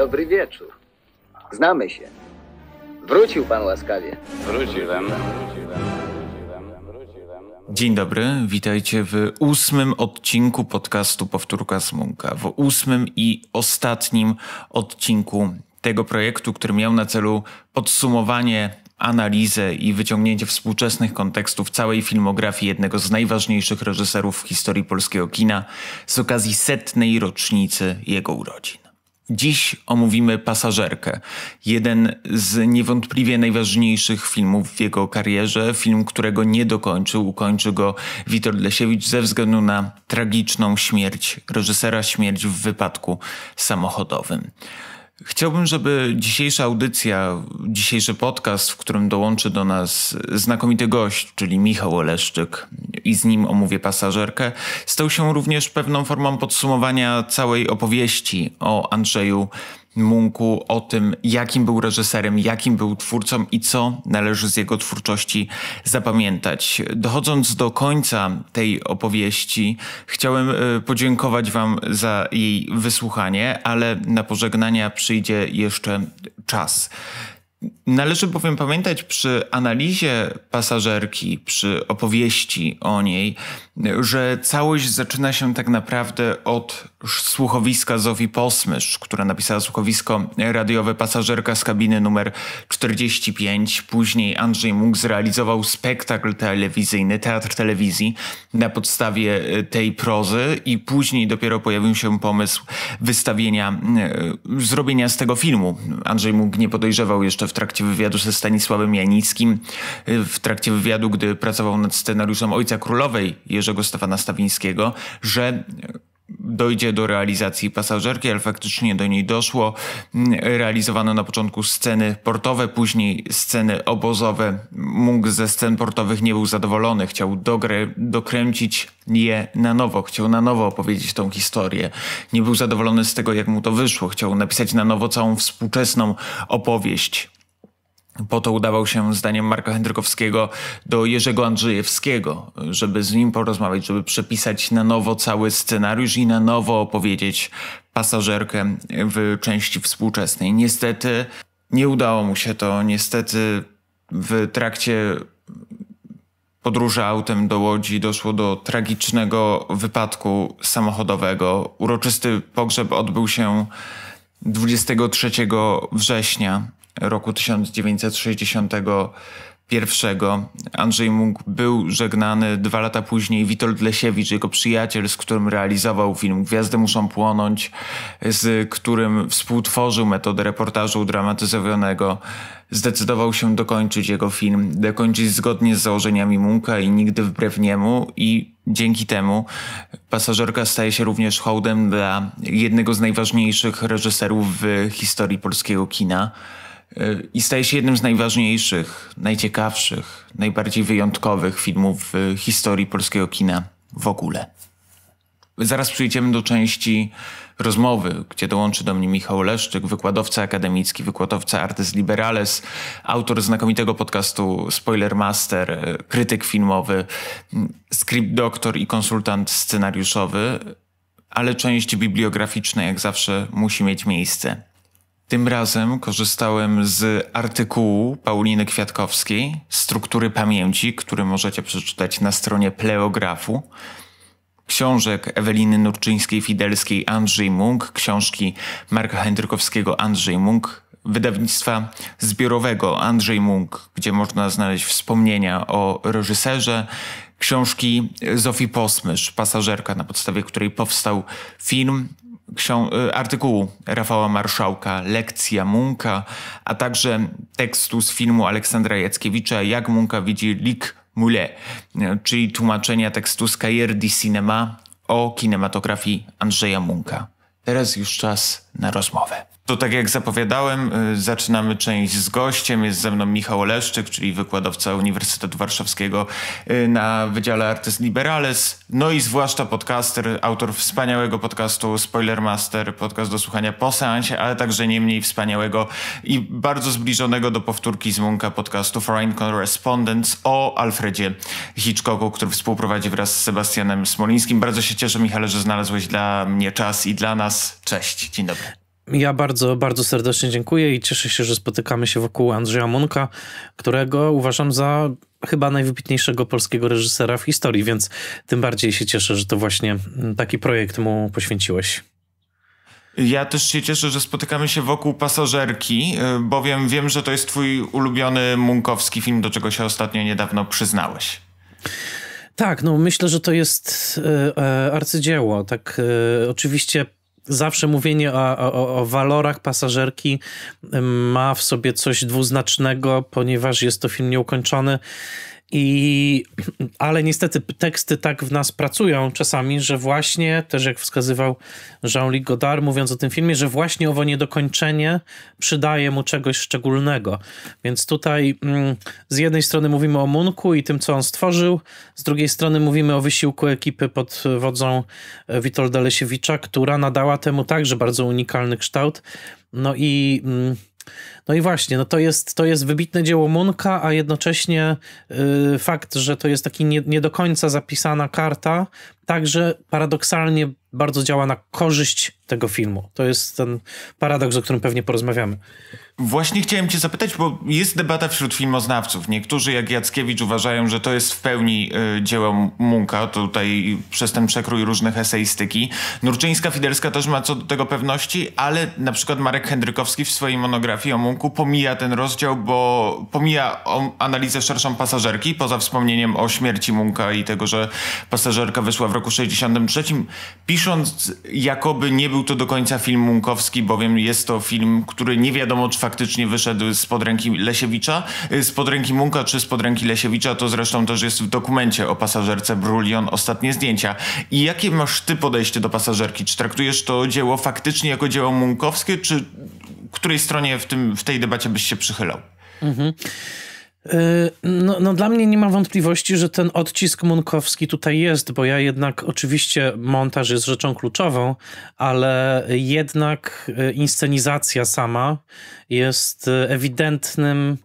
Dobry wieczór. Znamy się. Wrócił pan łaskawie. Wróciłem. Dzień dobry, witajcie w ósmym odcinku podcastu Powtórka z Munka. W ósmym i ostatnim odcinku tego projektu, który miał na celu podsumowanie, analizę i wyciągnięcie współczesnych kontekstów całej filmografii jednego z najważniejszych reżyserów w historii polskiego kina z okazji setnej rocznicy jego urodzin. Dziś omówimy Pasażerkę, jeden z niewątpliwie najważniejszych filmów w jego karierze, film, którego nie dokończył, ukończy go Witold Lesiewicz ze względu na tragiczną śmierć reżysera, śmierć w wypadku samochodowym. Chciałbym, żeby dzisiejsza audycja, dzisiejszy podcast, w którym dołączy do nas znakomity gość, czyli Michał Oleszczyk, i z nim omówię pasażerkę, stał się również pewną formą podsumowania całej opowieści o Andrzeju Munku o tym, jakim był reżyserem, jakim był twórcą i co należy z jego twórczości zapamiętać. Dochodząc do końca tej opowieści, chciałem e, podziękować Wam za jej wysłuchanie, ale na pożegnania przyjdzie jeszcze czas. Należy bowiem pamiętać przy analizie pasażerki, przy opowieści o niej, że całość zaczyna się tak naprawdę od słuchowiska Zofii Posmysz, która napisała słuchowisko radiowe Pasażerka z kabiny numer 45. Później Andrzej Mógł zrealizował spektakl telewizyjny, teatr telewizji na podstawie e, tej prozy i później dopiero pojawił się pomysł wystawienia, e, zrobienia z tego filmu. Andrzej Mógł nie podejrzewał jeszcze w trakcie wywiadu ze Stanisławem Janickim, e, w trakcie wywiadu, gdy pracował nad scenariuszem Ojca Królowej, jeżeli Stefana Stawińskiego, że dojdzie do realizacji pasażerki, ale faktycznie do niej doszło. Realizowano na początku sceny portowe, później sceny obozowe. Mógł ze scen portowych nie był zadowolony, chciał dogry, dokręcić je na nowo, chciał na nowo opowiedzieć tą historię. Nie był zadowolony z tego, jak mu to wyszło, chciał napisać na nowo całą współczesną opowieść. Po to udawał się, zdaniem Marka Hendrykowskiego, do Jerzego Andrzejewskiego, żeby z nim porozmawiać, żeby przepisać na nowo cały scenariusz i na nowo opowiedzieć pasażerkę w części współczesnej. Niestety nie udało mu się to. Niestety w trakcie podróży autem do Łodzi doszło do tragicznego wypadku samochodowego. Uroczysty pogrzeb odbył się 23 września roku 1961. Andrzej Munk był żegnany dwa lata później. Witold Lesiewicz, jego przyjaciel, z którym realizował film Gwiazdy muszą płonąć, z którym współtworzył metodę reportażu dramatyzowanego, zdecydował się dokończyć jego film, dokończyć zgodnie z założeniami Munka i nigdy wbrew niemu i Dzięki temu pasażerka staje się również hołdem dla jednego z najważniejszych reżyserów w historii polskiego kina. Y, i staje się jednym z najważniejszych, najciekawszych, najbardziej wyjątkowych filmów w historii polskiego kina w ogóle. Zaraz przejdziemy do części rozmowy, gdzie dołączy do mnie Michał Leszczyk, wykładowca akademicki, wykładowca Artes Liberales, autor znakomitego podcastu Spoiler Master, y, krytyk filmowy, y, script doktor i konsultant scenariuszowy, ale część bibliograficzna jak zawsze musi mieć miejsce. Tym razem korzystałem z artykułu Pauliny Kwiatkowskiej, Struktury Pamięci, który możecie przeczytać na stronie Pleografu, książek Eweliny Nurczyńskiej-Fidelskiej Andrzej Munk, książki Marka Hendrykowskiego Andrzej Munk, wydawnictwa zbiorowego Andrzej Munk, gdzie można znaleźć wspomnienia o reżyserze, książki Zofii Posmysz, pasażerka, na podstawie której powstał film, Y, artykułu Rafała Marszałka, lekcja Munka, a także tekstu z filmu Aleksandra Jackiewicza, jak Munka widzi Lik mule”, y, czyli tłumaczenia tekstu z Cahiers du Cinema o kinematografii Andrzeja Munka. Teraz już czas na rozmowę. To tak jak zapowiadałem, y, zaczynamy część z gościem. Jest ze mną Michał Leszczyk, czyli wykładowca Uniwersytetu Warszawskiego y, na Wydziale Artes Liberales. No i zwłaszcza podcaster, autor wspaniałego podcastu Spoilermaster, podcast do słuchania po seansie, ale także nie mniej wspaniałego i bardzo zbliżonego do powtórki z Munka podcastu Foreign Correspondence o Alfredzie Hitchcocku, który współprowadzi wraz z Sebastianem Smolińskim. Bardzo się cieszę, Michale, że znalazłeś dla mnie czas i dla nas. Cześć, dzień dobry. Ja bardzo, bardzo serdecznie dziękuję i cieszę się, że spotykamy się wokół Andrzeja Munka, którego uważam za chyba najwybitniejszego polskiego reżysera w historii, więc tym bardziej się cieszę, że to właśnie taki projekt mu poświęciłeś. Ja też się cieszę, że spotykamy się wokół pasożerki, y, bowiem wiem, że to jest twój ulubiony munkowski film, do czego się ostatnio niedawno przyznałeś. Tak, no myślę, że to jest e, arcydzieło. Tak, e, oczywiście zawsze mówienie o, o, o, walorach pasażerki ma w sobie coś dwuznacznego, ponieważ jest to film nieukończony. I, ale niestety teksty tak w nas pracują czasami, że właśnie, też jak wskazywał Jean-Luc Godard mówiąc o tym filmie, że właśnie owo niedokończenie przydaje mu czegoś szczególnego. Więc tutaj mm, z jednej strony mówimy o Munku i tym, co on stworzył, z drugiej strony mówimy o wysiłku ekipy pod wodzą Witolda Lesiewicza, która nadała temu także bardzo unikalny kształt. No i... Mm, no i właśnie, no to jest, to jest wybitne dzieło Munka, a jednocześnie yy, fakt, że to jest taki nie, nie do końca zapisana karta, także paradoksalnie bardzo działa na korzyść tego filmu. To jest ten paradoks, o którym pewnie porozmawiamy. Właśnie chciałem cię zapytać, bo jest debata wśród filmoznawców. Niektórzy, jak Jackiewicz, uważają, że to jest w pełni y, dzieło Munka, tutaj przez ten przekrój różnych eseistyki. Nurczyńska, Fidelska też ma co do tego pewności, ale na przykład Marek Hendrykowski w swojej monografii o Munku pomija ten rozdział, bo pomija analizę szerszą pasażerki, poza wspomnieniem o śmierci Munka i tego, że pasażerka wyszła w roku 63, pisząc jakoby nie był był to do końca film Munkowski, bowiem jest to film, który nie wiadomo, czy faktycznie wyszedł spod ręki Lesiewicza, y, spod ręki Munka, czy spod ręki Lesiewicza. To zresztą też jest w dokumencie o pasażerce Brulion ostatnie zdjęcia. I jakie masz ty podejście do pasażerki? Czy traktujesz to dzieło faktycznie jako dzieło munkowskie, czy której stronie w, tym, w tej debacie byś się przychylał? Mhm. Y, no, no, dla mnie nie ma wątpliwości, że ten odcisk munkowski tutaj jest, bo ja jednak oczywiście montaż jest rzeczą kluczową, ale jednak y, inscenizacja sama jest ewidentnym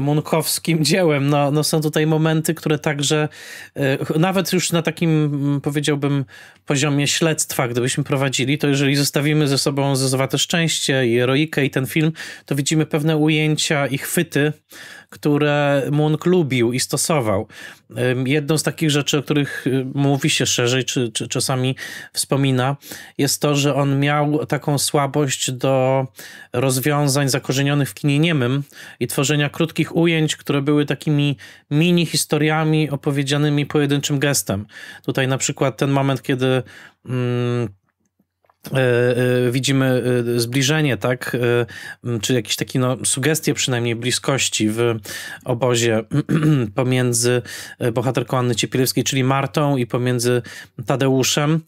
munkowskim dziełem. No, no są tutaj momenty, które także y, nawet już na takim mm, powiedziałbym poziomie śledztwa, gdybyśmy prowadzili, to jeżeli zostawimy ze sobą Zezowate Szczęście i Eroikę i ten film, to widzimy pewne ujęcia i chwyty, które Munk lubił i stosował. Jedną z takich rzeczy, o których y, mówi się szerzej, czy, czy czasami wspomina, jest to, że on miał taką słabość do rozwiązań zakorzenionych w kinie niemym i tworzenia krótkich ujęć, które były takimi mini historiami opowiedzianymi pojedynczym gestem. Tutaj na przykład ten moment, kiedy. Mm, E, e, widzimy e, zbliżenie, tak, czy jakieś takie no, sugestie przynajmniej bliskości w obozie pomiędzy bohaterką Anny Ciepielewskiej, czyli Martą i pomiędzy Tadeuszem,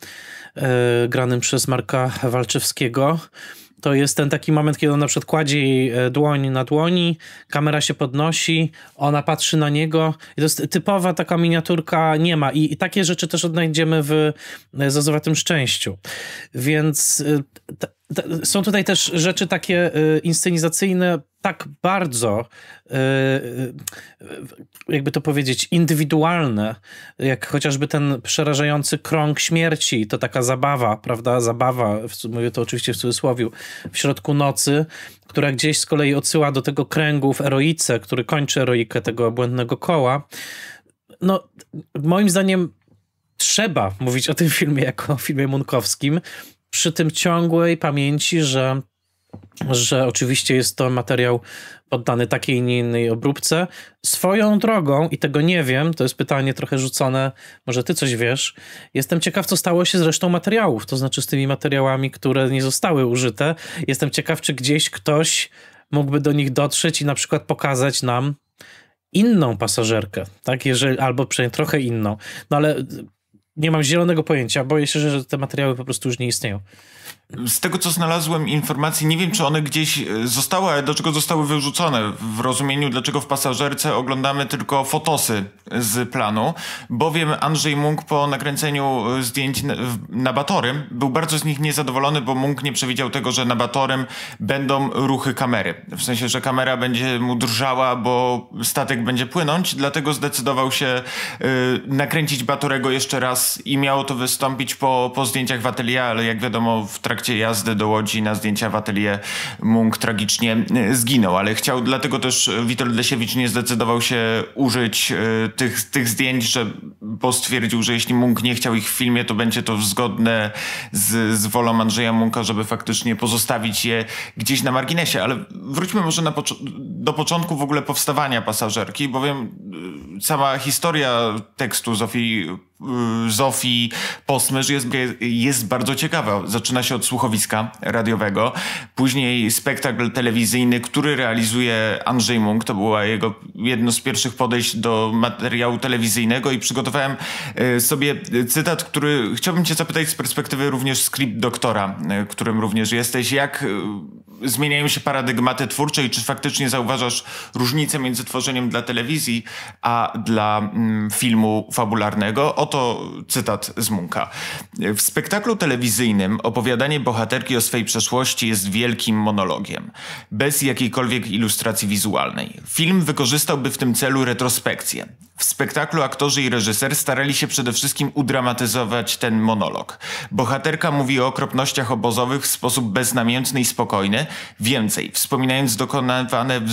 granym przez Marka Walczewskiego to jest ten taki moment, kiedy on na przykład kładzie jej e, dłoń na dłoni, kamera się podnosi, ona patrzy na niego. I to jest typowa taka miniaturka nie ma. I, i takie rzeczy też odnajdziemy w e, Zazowatym Szczęściu. Więc e, są tutaj też rzeczy takie y, inscenizacyjne, tak bardzo, y, y, jakby to powiedzieć, indywidualne, jak chociażby ten przerażający krąg śmierci, to taka zabawa, prawda? Zabawa, mówię to oczywiście w cudzysłowie, w środku nocy, która gdzieś z kolei odsyła do tego kręgu w eroice, który kończy eroikę tego błędnego koła. No, moim zdaniem trzeba mówić o tym filmie jako o filmie Munkowskim, przy tym ciągłej pamięci, że, że oczywiście jest to materiał poddany takiej, nie innej obróbce. Swoją drogą, i tego nie wiem, to jest pytanie trochę rzucone, może ty coś wiesz, jestem ciekaw, co stało się z resztą materiałów, to znaczy z tymi materiałami, które nie zostały użyte. Jestem ciekaw, czy gdzieś ktoś mógłby do nich dotrzeć i na przykład pokazać nam inną pasażerkę, tak? Jeżeli, albo przynajmniej trochę inną. No ale nie mam zielonego pojęcia. Boję się, że te materiały po prostu już nie istnieją. Z tego, co znalazłem informacji, nie wiem, czy one gdzieś e, zostały, ale dlaczego zostały wyrzucone w rozumieniu, dlaczego w pasażerce oglądamy tylko fotosy z planu, bowiem Andrzej Munk po nakręceniu e, zdjęć na Batorym był bardzo z nich niezadowolony, bo Munk nie przewidział tego, że na Batorym będą ruchy kamery. W sensie, że kamera będzie mu drżała, bo statek będzie płynąć, dlatego zdecydował się e, nakręcić Batorego jeszcze raz i miało to wystąpić po, po zdjęciach w atelier, ale jak wiadomo w trakcie trakcie jazdy do Łodzi na zdjęcia w atelier Munk tragicznie y, zginął, ale chciał, dlatego też Witold Lesiewicz nie zdecydował się użyć y, tych, tych zdjęć, że, bo stwierdził, że jeśli Munk nie chciał ich w filmie, to będzie to zgodne z, z wolą Andrzeja Munka, żeby faktycznie pozostawić je gdzieś na marginesie. Ale wróćmy może na do początku w ogóle powstawania pasażerki, bowiem sama y, historia tekstu Zofii Y, Zofii Posmerz jest, jest bardzo ciekawa. Zaczyna się od słuchowiska radiowego, później spektakl telewizyjny, który realizuje Andrzej Munk. To była jego jedno z pierwszych podejść do materiału telewizyjnego i przygotowałem y, sobie cytat, który chciałbym cię zapytać z perspektywy również script doktora, y, którym również jesteś. Jak zmieniają się paradygmaty twórcze i czy faktycznie zauważasz różnicę między tworzeniem dla telewizji a dla mm, filmu fabularnego? Oto cytat z Munka. W spektaklu telewizyjnym opowiadanie bohaterki o swej przeszłości jest wielkim monologiem, bez jakiejkolwiek ilustracji wizualnej. Film wykorzystałby w tym celu retrospekcję. W spektaklu aktorzy i reżyser starali się przede wszystkim udramatyzować ten monolog. Bohaterka mówi o okropnościach obozowych w sposób beznamiętny i spokojny. Więcej, wspominając dokonywane w, y,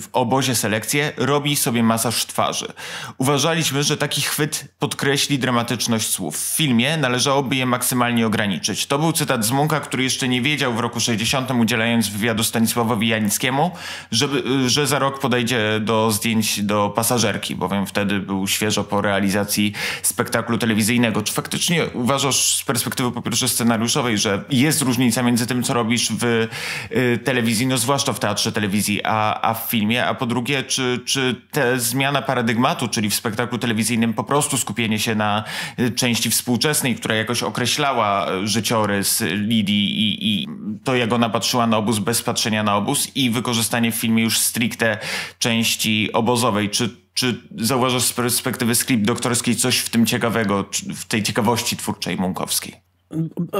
w obozie selekcje, robi sobie masaż twarzy. Uważaliśmy, że taki chwyt podkreśli dramatyczność słów. W filmie należałoby je maksymalnie ograniczyć. To był cytat z Munka, który jeszcze nie wiedział w roku 60, udzielając wywiadu Stanisławowi Janickiemu, żeby y, że za rok podejdzie do zdjęć do pasażerki, bowiem wtedy wtedy był świeżo po realizacji spektaklu telewizyjnego. Czy faktycznie uważasz z perspektywy po pierwsze scenariuszowej, że jest różnica między tym, co robisz w y, telewizji, no zwłaszcza w teatrze telewizji, a, a w filmie, a po drugie, czy, czy ta zmiana paradygmatu, czyli w spektaklu telewizyjnym po prostu skupienie się na y, części współczesnej, która jakoś określała y, życiorys Lidii i, i to, jak ona patrzyła na obóz bez patrzenia na obóz i wykorzystanie w filmie już stricte części obozowej, czy czy zauważasz z perspektywy skript doktorskiej coś w tym ciekawego, w tej ciekawości twórczej Munkowskiej?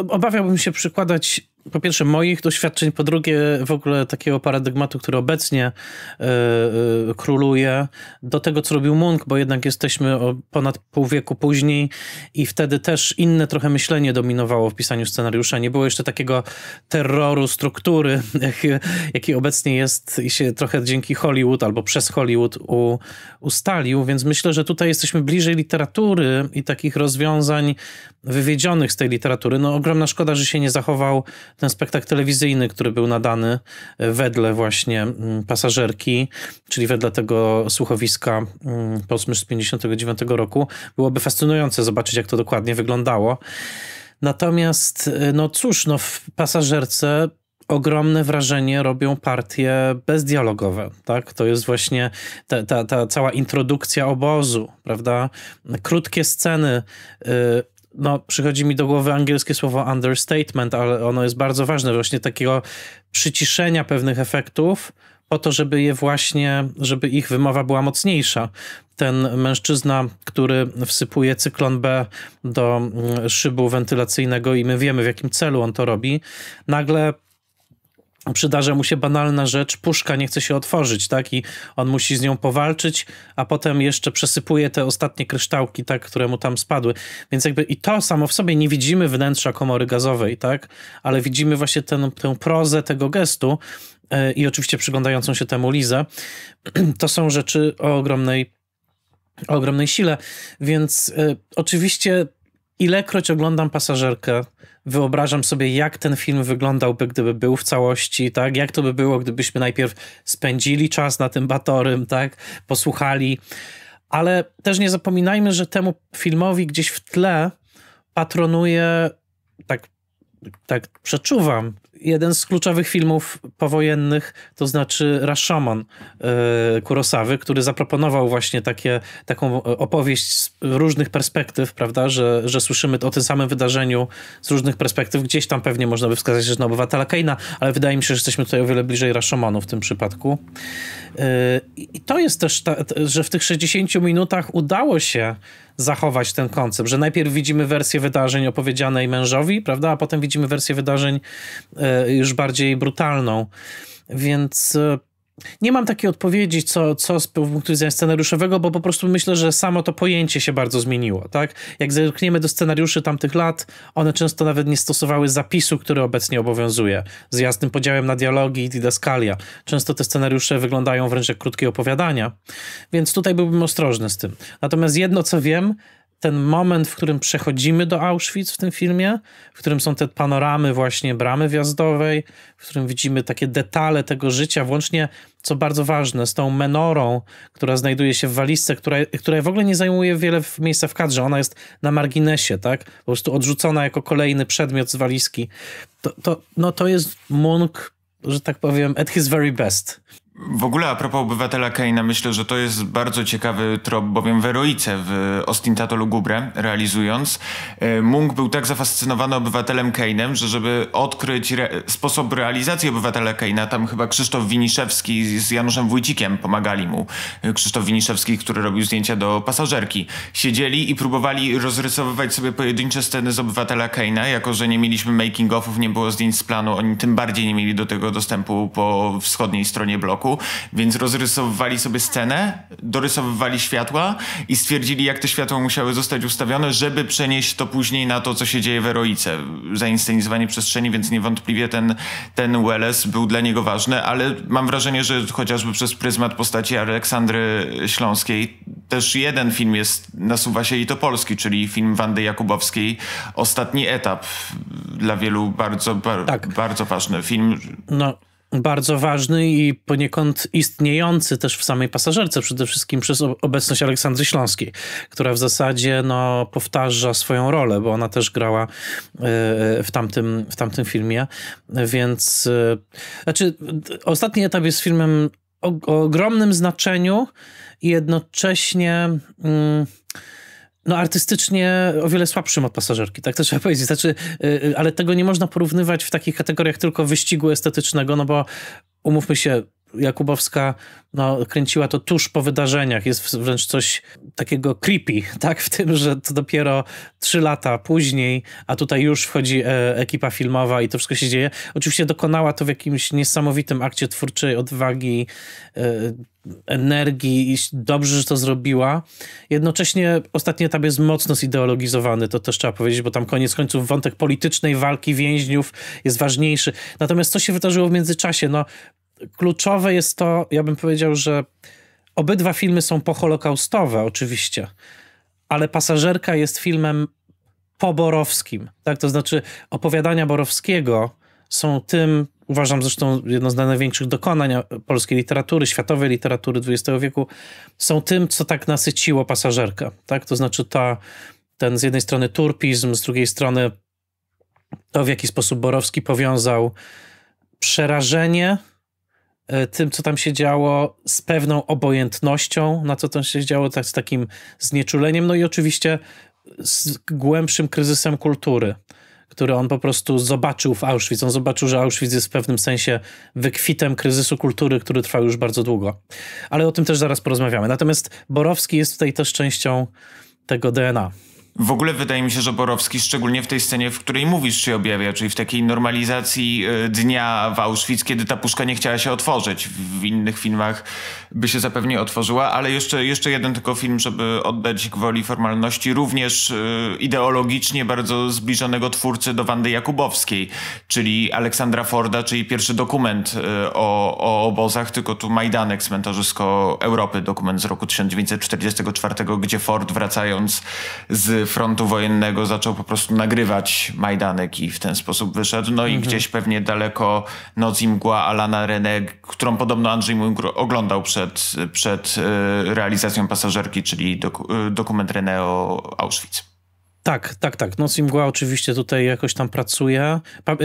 Obawiałbym się przykładać po pierwsze moich doświadczeń, po drugie w ogóle takiego paradygmatu, który obecnie y, y, króluje, do tego, co robił Munk, bo jednak jesteśmy ponad pół wieku później i wtedy też inne trochę myślenie dominowało w pisaniu scenariusza. Nie było jeszcze takiego terroru struktury, jaki, jaki obecnie jest i się trochę dzięki Hollywood albo przez Hollywood u, ustalił, więc myślę, że tutaj jesteśmy bliżej literatury i takich rozwiązań wywiedzionych z tej literatury. No ogromna szkoda, że się nie zachował ten spektakl telewizyjny, który był nadany e, wedle właśnie mm, pasażerki, czyli wedle tego słuchowiska mm, Postmysz z 59 roku, byłoby fascynujące zobaczyć, jak to dokładnie wyglądało. Natomiast, e, no cóż, no w pasażerce ogromne wrażenie robią partie bezdialogowe, tak? To jest właśnie ta, ta, ta cała introdukcja obozu, prawda? Krótkie sceny y, no, przychodzi mi do głowy angielskie słowo understatement, ale ono jest bardzo ważne, właśnie takiego przyciszenia pewnych efektów, po to, żeby je właśnie, żeby ich wymowa była mocniejsza. Ten mężczyzna, który wsypuje cyklon B do mm, szybu wentylacyjnego i my wiemy w jakim celu on to robi, nagle przydarza mu się banalna rzecz, puszka nie chce się otworzyć, tak? I on musi z nią powalczyć, a potem jeszcze przesypuje te ostatnie kryształki, tak, które mu tam spadły. Więc jakby i to samo w sobie nie widzimy wnętrza komory gazowej, tak? Ale widzimy właśnie ten, tę prozę tego gestu yy, i oczywiście przyglądającą się temu Lizę. to są rzeczy o ogromnej o ogromnej sile, więc e, oczywiście ilekroć oglądam pasażerkę, wyobrażam sobie, jak ten film wyglądałby, gdyby był w całości, tak? Jak to by było, gdybyśmy najpierw spędzili czas na tym batorym, tak? Posłuchali. Ale też nie zapominajmy, że temu filmowi gdzieś w tle patronuje, tak, tak przeczuwam, jeden z kluczowych filmów powojennych, to znaczy Rashomon e, Kurosawy, który zaproponował właśnie takie, taką e, opowieść z różnych perspektyw, prawda, że, że słyszymy o tym samym wydarzeniu z różnych perspektyw. Gdzieś tam pewnie można by wskazać że na obywatela Keina, ale wydaje mi się, że jesteśmy tutaj o wiele bliżej Rashomonu w tym przypadku. E, I to jest też, ta, że w tych 60 minutach udało się zachować ten koncept, że najpierw widzimy wersję wydarzeń opowiedzianej mężowi, prawda, a potem widzimy wersję wydarzeń e, już bardziej brutalną. Więc e, nie mam takiej odpowiedzi, co, co z punktu widzenia scenariuszowego, bo po prostu myślę, że samo to pojęcie się bardzo zmieniło, tak? Jak zerkniemy do scenariuszy tamtych lat, one często nawet nie stosowały zapisu, który obecnie obowiązuje, z jasnym podziałem na dialogi i didaskalia. Często te scenariusze wyglądają wręcz jak krótkie opowiadania, więc tutaj byłbym ostrożny z tym. Natomiast jedno, co wiem, ten moment, w którym przechodzimy do Auschwitz w tym filmie, w którym są te panoramy właśnie bramy wjazdowej, w którym widzimy takie detale tego życia, włącznie, co bardzo ważne, z tą menorą, która znajduje się w walizce, która, która w ogóle nie zajmuje wiele miejsca w kadrze. Ona jest na marginesie, tak? Po prostu odrzucona jako kolejny przedmiot z walizki. To, to, no to jest Munk, że tak powiem, at his very best. W ogóle a propos obywatela Keina, myślę, że to jest bardzo ciekawy trop, bowiem w Eroice, w Ostintatolu Gubre, realizując, e, Mung był tak zafascynowany obywatelem Keinem, że żeby odkryć re sposób realizacji obywatela Keina, tam chyba Krzysztof Winiszewski z Januszem Wójcikiem pomagali mu. Krzysztof Winiszewski, który robił zdjęcia do pasażerki. Siedzieli i próbowali rozrysowywać sobie pojedyncze sceny z obywatela Keina, jako że nie mieliśmy making-offów, nie było zdjęć z planu, oni tym bardziej nie mieli do tego dostępu po wschodniej stronie bloku roku, więc rozrysowywali sobie scenę, dorysowywali światła i stwierdzili, jak te światła musiały zostać ustawione, żeby przenieść to później na to, co się dzieje w Eroice. Zainscenizowanie przestrzeni, więc niewątpliwie ten, ten Welles był dla niego ważny, ale mam wrażenie, że chociażby przez pryzmat postaci Aleksandry Śląskiej też jeden film jest, nasuwa się i to polski, czyli film Wandy Jakubowskiej Ostatni etap. Dla wielu bardzo, bar, tak. bardzo ważny film. No bardzo ważny i poniekąd istniejący też w samej pasażerce, przede wszystkim przez obecność Aleksandry Śląskiej, która w zasadzie no, powtarza swoją rolę, bo ona też grała e, e, w tamtym, w tamtym filmie. Więc e, znaczy, ostatni etap jest filmem o, o ogromnym znaczeniu i jednocześnie. Mm, no artystycznie o wiele słabszym od pasażerki, tak to trzeba powiedzieć. Znaczy, y, y, ale tego nie można porównywać w takich kategoriach tylko wyścigu estetycznego, no bo umówmy się, Jakubowska no, kręciła to tuż po wydarzeniach. Jest wręcz coś takiego creepy, tak? W tym, że to dopiero trzy lata później, a tutaj już wchodzi e, ekipa filmowa i to wszystko się dzieje. Oczywiście dokonała to w jakimś niesamowitym akcie twórczej odwagi, e, energii i dobrze, że to zrobiła. Jednocześnie ostatni etap jest mocno zideologizowany, to też trzeba powiedzieć, bo tam koniec końców wątek politycznej walki więźniów jest ważniejszy. Natomiast co się wydarzyło w międzyczasie? No, kluczowe jest to, ja bym powiedział, że obydwa filmy są poholokaustowe, oczywiście, ale Pasażerka jest filmem poborowskim, tak? To znaczy opowiadania Borowskiego są tym, uważam zresztą jedno z największych dokonań polskiej literatury, światowej literatury XX wieku, są tym, co tak nasyciło Pasażerkę, tak? To znaczy ta, ten z jednej strony turpizm, z drugiej strony to, w jaki sposób Borowski powiązał przerażenie E, tym, co tam się działo, z pewną obojętnością na co tam się działo, tak, z takim znieczuleniem, no i oczywiście z głębszym kryzysem kultury, który on po prostu zobaczył w Auschwitz. On zobaczył, że Auschwitz jest w pewnym sensie wykwitem kryzysu kultury, który trwał już bardzo długo. Ale o tym też zaraz porozmawiamy. Natomiast Borowski jest tutaj też częścią tego DNA. W ogóle wydaje mi się, że Borowski, szczególnie w tej scenie, w której mówisz, się objawia, czyli w takiej normalizacji e, dnia w Auschwitz, kiedy ta puszka nie chciała się otworzyć. W innych filmach by się zapewnie otworzyła, ale jeszcze, jeszcze jeden tylko film, żeby oddać gwoli formalności, również e, ideologicznie bardzo zbliżonego twórcy do Wandy Jakubowskiej, czyli Aleksandra Forda, czyli pierwszy dokument e, o, o obozach, tylko tu Majdanek, Cmentarzysko Europy, dokument z roku 1944, gdzie Ford wracając z frontu wojennego zaczął po prostu nagrywać Majdanek i w ten sposób wyszedł. No i mhm. gdzieś pewnie daleko Noc i Mgła Alana Renę, którą podobno Andrzej Mungro oglądał przed, przed e, realizacją pasażerki, czyli doku, e, dokument René o Auschwitz. Tak, tak, tak. Noc i mgła oczywiście tutaj jakoś tam pracuje.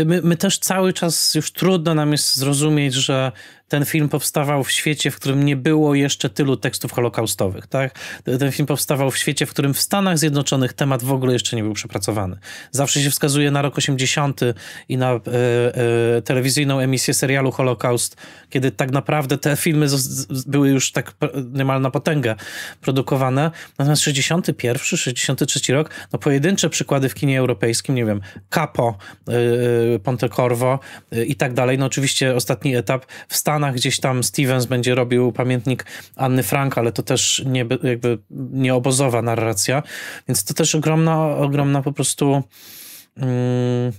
My, my, też cały czas już trudno nam jest zrozumieć, że ten film powstawał w świecie, w którym nie było jeszcze tylu tekstów holokaustowych. Tak? Ten film powstawał w świecie, w którym w Stanach Zjednoczonych temat w ogóle jeszcze nie był przepracowany. Zawsze się wskazuje na rok 80 i na e, e, telewizyjną emisję serialu Holokaust, kiedy tak naprawdę te filmy były już tak niemal na potęgę produkowane. Natomiast 61, 63 rok, no pojedyncze przykłady w kinie europejskim, nie wiem, Capo, y, Ponte Corvo y, i tak dalej. No oczywiście ostatni etap w Stanach Stanach gdzieś tam Stevens będzie robił pamiętnik Anny Frank, ale to też nie, jakby nieobozowa narracja, więc to też ogromna, ogromna po prostu mm,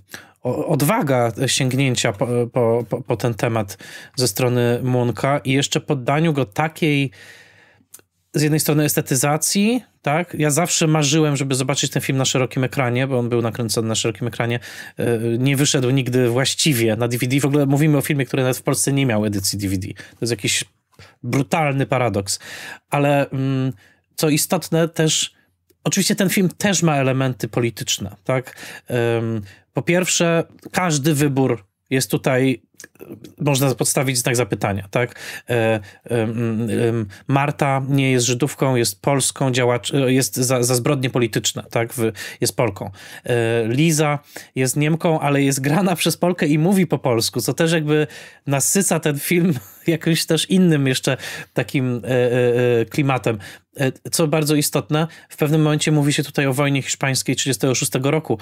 odwaga sięgnięcia po, po, po, po ten temat ze strony Munka i jeszcze poddaniu go takiej z jednej strony estetyzacji, tak? Ja zawsze marzyłem, żeby zobaczyć ten film na szerokim ekranie, bo on był nakręcony na szerokim ekranie. E, nie wyszedł nigdy właściwie na DVD. W ogóle mówimy o filmie, który nawet w Polsce nie miał edycji DVD. To jest jakiś brutalny paradoks. Ale mm, co istotne też, oczywiście ten film też ma elementy polityczne, tak? Po pierwsze, każdy wybór jest tutaj można podstawić znak zapytania, tak? E, e, Marta nie jest Żydówką, jest Polską, działacz, e, jest za, za zbrodnie polityczne, tak? Jest Polką. Liza jest Niemką, ale jest grana przez Polkę i mówi po polsku, co też jakby nasyca ten film jakimś też innym jeszcze takim klimatem. Co bardzo istotne, w pewnym momencie mówi się tutaj o wojnie hiszpańskiej 36 roku.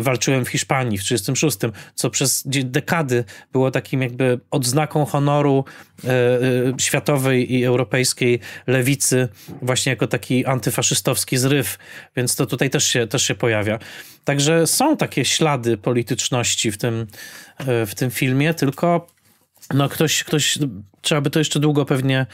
Walczyłem w Hiszpanii w 36, co przez dekady było takim jakby odznaką honoru e, e, światowej i europejskiej lewicy, właśnie jako taki antyfaszystowski zryw, więc to tutaj też się, też się pojawia. Także są takie ślady polityczności w tym, e, w tym filmie, tylko no ktoś, ktoś, trzeba by to jeszcze długo pewnie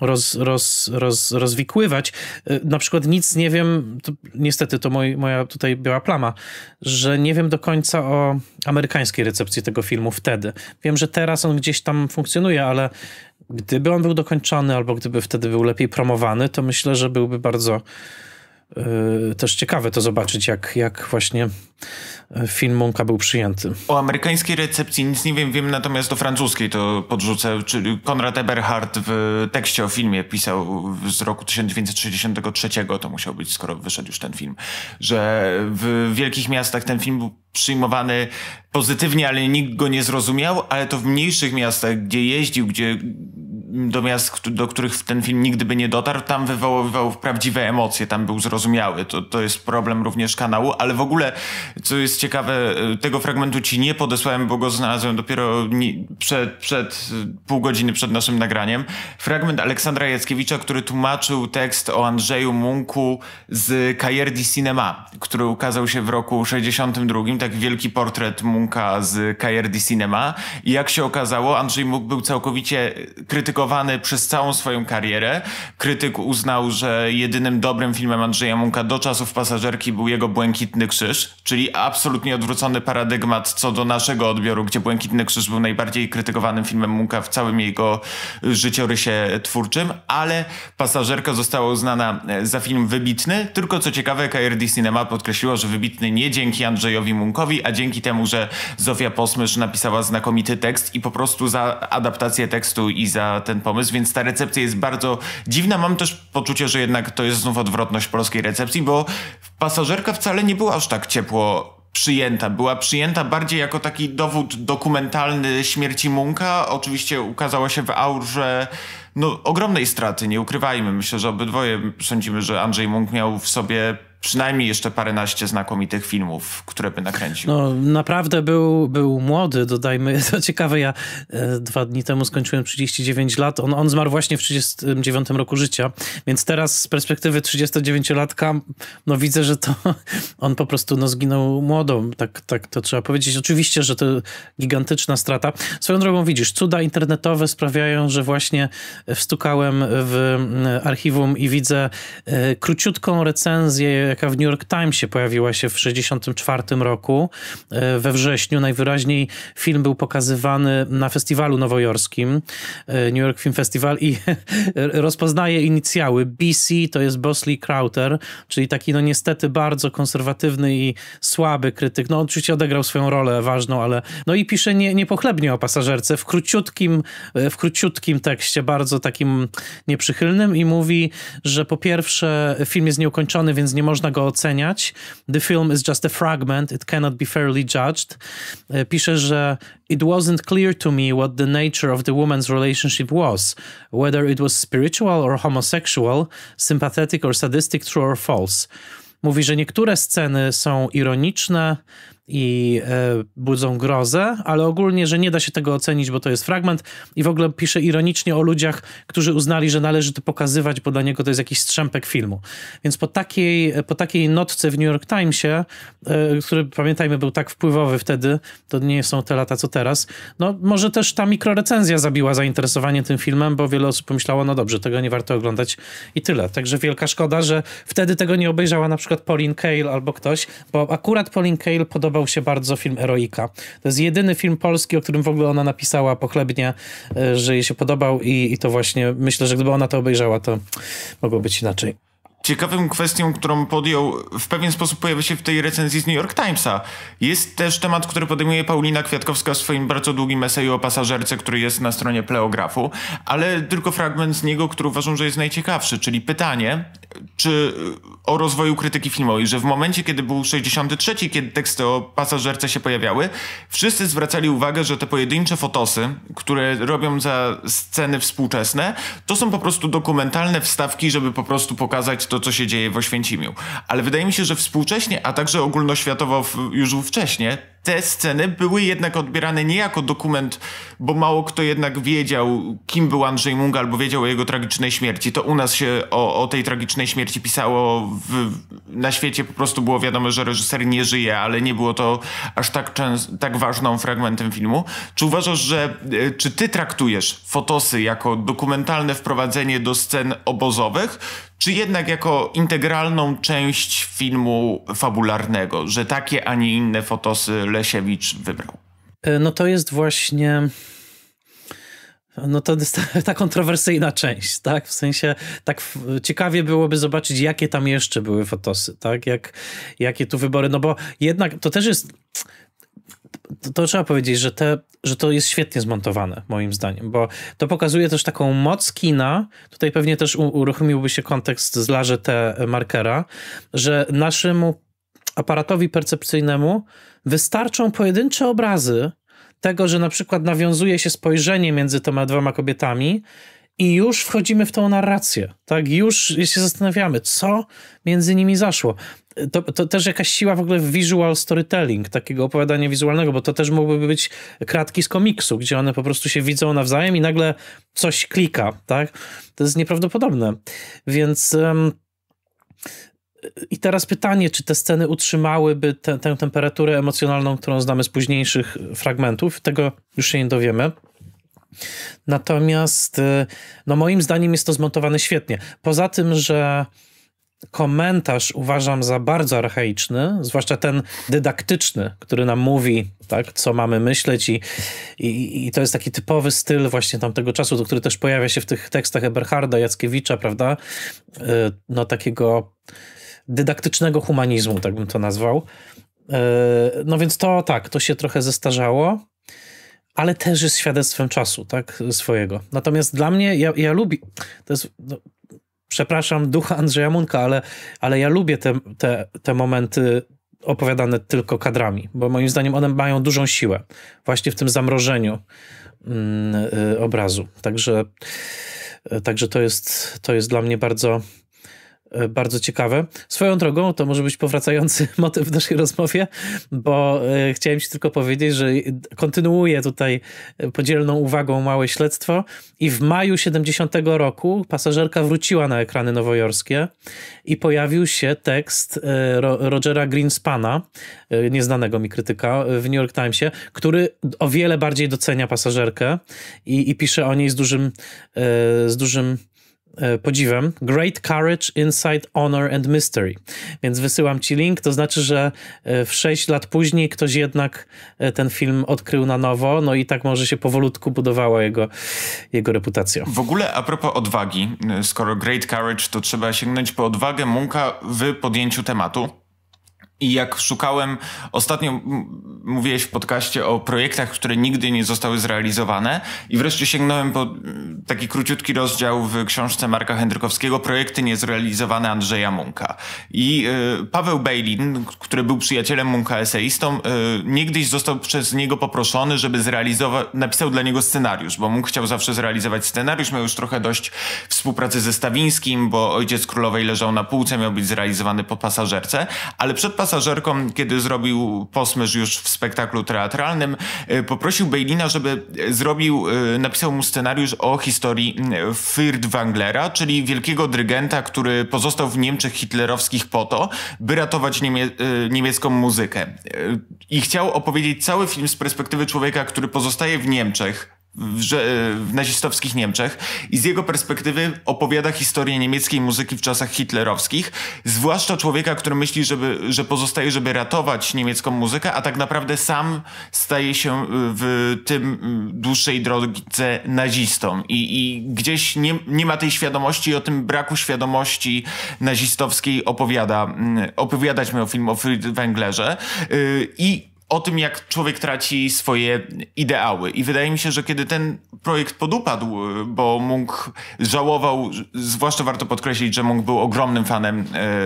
roz, roz, roz, rozwikływać. Y, na przykład nic nie wiem, to, niestety to moj, moja tutaj biała plama, że nie wiem do końca o amerykańskiej recepcji tego filmu wtedy. Wiem, że teraz on gdzieś tam funkcjonuje, ale gdyby on był dokończony albo gdyby wtedy był lepiej promowany, to myślę, że byłby bardzo E, też ciekawe to zobaczyć, jak, jak właśnie e, film Monka był przyjęty. O amerykańskiej recepcji nic nie wiem, wiem natomiast o francuskiej to podrzucę, czyli Konrad Eberhard w tekście o filmie pisał z roku 1963, to musiał być, skoro wyszedł już ten film, że w wielkich miastach ten film był przyjmowany pozytywnie, ale nikt go nie zrozumiał, ale to w mniejszych miastach, gdzie jeździł, gdzie do miast, do których ten film nigdy by nie dotarł, tam wywoływał prawdziwe emocje, tam był zrozumiały. To, to jest problem również kanału, ale w ogóle, co jest ciekawe, e, tego fragmentu ci nie podesłałem, bo go znalazłem dopiero przed, przed e, pół godziny przed naszym nagraniem. Fragment Aleksandra Jackiewicza, który tłumaczył tekst o Andrzeju Munku z Kajerdi Cinema, który ukazał się w roku 62, tak wielki portret Munka z Kajerdi Cinema. I jak się okazało, Andrzej Munk był całkowicie krytykowany krytykowany przez całą swoją karierę. Krytyk uznał, że jedynym dobrym filmem Andrzeja Munka do czasów pasażerki był jego Błękitny Krzyż, czyli absolutnie odwrócony paradygmat co do naszego odbioru, gdzie Błękitny Krzyż był najbardziej krytykowanym filmem Munka w całym jego e, życiorysie twórczym, ale pasażerka została uznana e, za film wybitny. Tylko co ciekawe, KRD Cinema podkreśliło, że wybitny nie dzięki Andrzejowi Munkowi, a dzięki temu, że Zofia Posmysz napisała znakomity tekst i po prostu za adaptację tekstu i za ten ten pomysł, więc ta recepcja jest bardzo dziwna. Mam też poczucie, że jednak to jest znów odwrotność polskiej recepcji, bo pasażerka wcale nie była aż tak ciepło przyjęta. Była przyjęta bardziej jako taki dowód dokumentalny śmierci Munka. Oczywiście ukazała się w aurze no, ogromnej straty, nie ukrywajmy. Myślę, że obydwoje sądzimy, że Andrzej Munk miał w sobie przynajmniej jeszcze paręnaście znakomitych filmów, które by nakręcił. No, naprawdę był, był młody, dodajmy. To ciekawe, ja e, dwa dni temu skończyłem 39 lat. On, on zmarł właśnie w 39 roku życia, więc teraz z perspektywy 39-latka, no widzę, że to on po prostu no, zginął młodą, tak, tak to trzeba powiedzieć. Oczywiście, że to gigantyczna strata. Swoją drogą widzisz, cuda internetowe sprawiają, że właśnie wstukałem w e, archiwum i widzę e, króciutką recenzję jaka w New York Timesie pojawiła się w 1964 roku e, we wrześniu. Najwyraźniej film był pokazywany na festiwalu nowojorskim, e, New York Film Festival i rozpoznaje inicjały. BC to jest Bosley Crowther, czyli taki no niestety bardzo konserwatywny i słaby krytyk. No oczywiście odegrał swoją rolę ważną, ale no i pisze nie, niepochlebnie o pasażerce w króciutkim, e, w króciutkim tekście, bardzo takim nieprzychylnym i mówi, że po pierwsze film jest nieukończony, więc nie można można go oceniać. The film is just a fragment, it cannot be fairly judged. E, pisze, że it wasn't clear to me what the nature of the woman's relationship was, whether it was spiritual or homosexual, sympathetic or sadistic, true or false. Mówi, że niektóre sceny są ironiczne, i e, budzą grozę, ale ogólnie, że nie da się tego ocenić, bo to jest fragment i w ogóle pisze ironicznie o ludziach, którzy uznali, że należy to pokazywać, bo dla niego to jest jakiś strzępek filmu. Więc po takiej, po takiej notce w New York Timesie, e, który pamiętajmy był tak wpływowy wtedy, to nie są te lata co teraz, no może też ta mikrorecenzja zabiła zainteresowanie tym filmem, bo wiele osób pomyślało, no dobrze, tego nie warto oglądać i tyle. Także wielka szkoda, że wtedy tego nie obejrzała na przykład Pauline Kael albo ktoś, bo akurat Pauline Kael podoba podobał się bardzo film Eroika. To jest jedyny film polski, o którym w ogóle ona napisała pochlebnie, e, że jej się podobał i, i to właśnie myślę, że gdyby ona to obejrzała, to mogło być inaczej ciekawą kwestią, którą podjął, w pewien sposób pojawia się w tej recenzji z New York Timesa. Jest też temat, który podejmuje Paulina Kwiatkowska w swoim bardzo długim eseju o pasażerce, który jest na stronie pleografu, ale tylko fragment z niego, który uważam, że jest najciekawszy, czyli pytanie czy o rozwoju krytyki filmowej, że w momencie, kiedy był 63, kiedy teksty o pasażerce się pojawiały, wszyscy zwracali uwagę, że te pojedyncze fotosy, które robią za sceny współczesne, to są po prostu dokumentalne wstawki, żeby po prostu pokazać to, to, co się dzieje w Oświęcimiu. Ale wydaje mi się, że współcześnie, a także ogólnoświatowo już wcześniej, te sceny były jednak odbierane nie jako dokument, bo mało kto jednak wiedział, kim był Andrzej Munga albo wiedział o jego tragicznej śmierci. To u nas się o, o tej tragicznej śmierci pisało w, na świecie, po prostu było wiadomo, że reżyser nie żyje, ale nie było to aż tak, częst, tak ważną fragmentem filmu. Czy uważasz, że e, czy ty traktujesz fotosy jako dokumentalne wprowadzenie do scen obozowych, czy jednak jako integralną część filmu fabularnego, że takie, a nie inne fotosy Lesiewicz wybrał? E, no to jest właśnie. No to jest ta kontrowersyjna część, tak? W sensie tak ciekawie byłoby zobaczyć, jakie tam jeszcze były fotosy, tak? Jak, jakie tu wybory, no bo jednak to też jest to, to, trzeba powiedzieć, że, te, że to jest świetnie zmontowane, moim zdaniem, bo to pokazuje też taką moc kina. Tutaj pewnie też u, uruchomiłby się kontekst z Larze Markera, że naszemu aparatowi percepcyjnemu wystarczą pojedyncze obrazy tego, że na przykład nawiązuje się spojrzenie między tymi dwoma kobietami i już wchodzimy w tą narrację, tak? Już się zastanawiamy, co między nimi zaszło. To, to też jakaś siła w ogóle w visual storytelling, takiego opowiadania wizualnego, bo to też mogłyby być kratki z komiksu, gdzie one po prostu się widzą nawzajem i nagle coś klika, tak? To jest nieprawdopodobne. Więc... Um, i teraz pytanie, czy te sceny utrzymałyby tę, tę temperaturę emocjonalną, którą znamy z późniejszych fragmentów? Tego już się nie dowiemy. Natomiast, y, no moim zdaniem jest to zmontowane świetnie. Poza tym, że komentarz uważam za bardzo archaiczny, zwłaszcza ten dydaktyczny, który nam mówi, tak, co mamy myśleć i, i, i to jest taki typowy styl właśnie tamtego czasu, który też pojawia się w tych tekstach Eberharda, Jackiewicza, prawda, y, no takiego dydaktycznego humanizmu, tak bym to nazwał. E, no więc to tak, to się trochę zestarzało, ale też jest świadectwem czasu, tak, swojego. Natomiast dla mnie, ja, ja lubię, to jest, no, przepraszam ducha Andrzeja Munka, ale, ale ja lubię te, te, te momenty opowiadane tylko kadrami, bo moim zdaniem one mają dużą siłę właśnie w tym zamrożeniu mm, y, obrazu. Także, y, także to, jest, to jest dla mnie bardzo, E, bardzo ciekawe. Swoją drogą, to może być powracający motyw w naszej rozmowie, bo e, chciałem ci tylko powiedzieć, że kontynuuję tutaj e, podzielną uwagą małe śledztwo i w maju 70 roku pasażerka wróciła na ekrany nowojorskie i pojawił się tekst Rogera Greenspana, nieznanego mi krytyka w New York Timesie, który o wiele bardziej docenia pasażerkę i, i pisze o niej z dużym, z dużym E, podziwem. Great Courage, Insight, Honor and Mystery. Więc wysyłam ci link, to znaczy, że e, w 6 lat później ktoś jednak e, ten film odkrył na nowo, no i tak może się powolutku budowała jego, jego reputacja. W ogóle a propos odwagi, skoro Great Courage, to trzeba sięgnąć po odwagę Munka w podjęciu tematu i jak szukałem, ostatnio mówiłeś w podcaście o projektach, które nigdy nie zostały zrealizowane, i wreszcie sięgnąłem po taki króciutki rozdział w książce Marka Hendrykowskiego Projekty niezrealizowane Andrzeja Munka. I y, Paweł Bejlin, który był przyjacielem Munka eseistą, y, niegdyś został przez niego poproszony, żeby zrealizować, napisał dla niego scenariusz, bo Munk chciał zawsze zrealizować scenariusz, miał już trochę dość współpracy ze Stawińskim, bo Ojciec Królowej leżał na półce, miał być zrealizowany po pasażerce, ale przed pasażerką pasażerką, kiedy zrobił posmyż już w spektaklu teatralnym, e, poprosił Bejlina, żeby e, zrobił, e, napisał mu scenariusz o historii Furtwanglera, czyli wielkiego dyrygenta, który pozostał w Niemczech hitlerowskich po to, by ratować niemie niemiecką muzykę. I chciał opowiedzieć cały film z perspektywy człowieka, który pozostaje w Niemczech, w, w nazistowskich Niemczech i z jego perspektywy opowiada historię niemieckiej muzyki w czasach hitlerowskich, zwłaszcza człowieka, który myśli, żeby, że pozostaje, żeby ratować niemiecką muzykę, a tak naprawdę sam staje się y, w tym y, dłuższej drodze nazistą i, i gdzieś nie, nie ma tej świadomości i o tym braku świadomości nazistowskiej opowiada, y, opowiadać o film o Węglerze i o tym, jak człowiek traci swoje ideały. I wydaje mi się, że kiedy ten projekt podupadł, bo Munk żałował, zwłaszcza warto podkreślić, że Munk był ogromnym fanem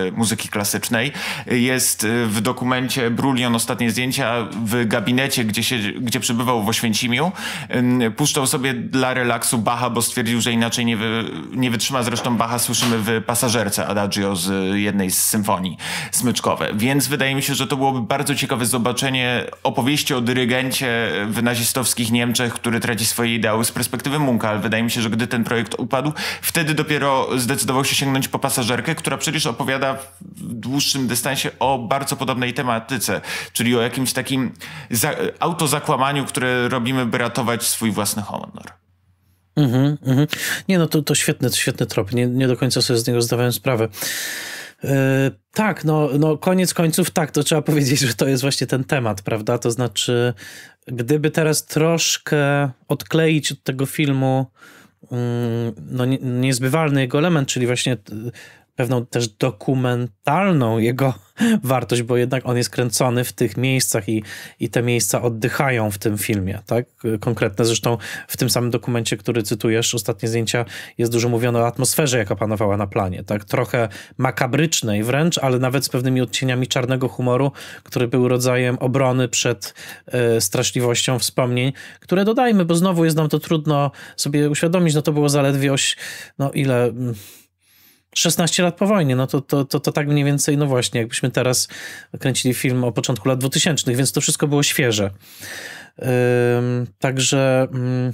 e, muzyki klasycznej. Jest e, w dokumencie Brulion ostatnie zdjęcia w gabinecie, gdzie, się, gdzie przebywał w Oświęcimiu. E, puszczał sobie dla relaksu Bacha, bo stwierdził, że inaczej nie, wy, nie wytrzyma. Zresztą Bacha słyszymy w pasażerce Adagio z jednej z symfonii smyczkowe. Więc wydaje mi się, że to byłoby bardzo ciekawe zobaczenie opowieści o dyrygencie e, w nazistowskich Niemczech, który traci swoje ideały z perspektywy Munka, ale wydaje mi się, że gdy ten projekt upadł, wtedy dopiero zdecydował się sięgnąć po pasażerkę, która przecież opowiada w dłuższym dystansie o bardzo podobnej tematyce, czyli o jakimś takim za- autozakłamaniu, które robimy, by ratować swój własny honor. Mhm, mhm. Nie, no to, to świetny, to świetny trop. Nie, nie do końca sobie z niego zdawałem sprawę. E, tak, no, no koniec końców tak, to trzeba powiedzieć, że to jest właśnie ten temat, prawda? To znaczy, gdyby teraz troszkę odkleić od tego filmu mm, no, niezbywalny jego element, czyli właśnie pewną też dokumentalną jego wartość, bo jednak on jest kręcony w tych miejscach i, i te miejsca oddychają w tym filmie, tak? Konkretne zresztą w tym samym dokumencie, który cytujesz, ostatnie zdjęcia, jest dużo mówione o atmosferze, jaka panowała na planie, tak? Trochę makabrycznej wręcz, ale nawet z pewnymi odcieniami czarnego humoru, który był rodzajem obrony przed y, straszliwością wspomnień, które dodajmy, bo znowu jest nam to trudno sobie uświadomić, no to było zaledwie oś, no ile... Mm, 16 lat po wojnie, no to, to, to, to tak mniej więcej, no właśnie, jakbyśmy teraz kręcili film o początku lat 2000, więc to wszystko było świeże. Także mm,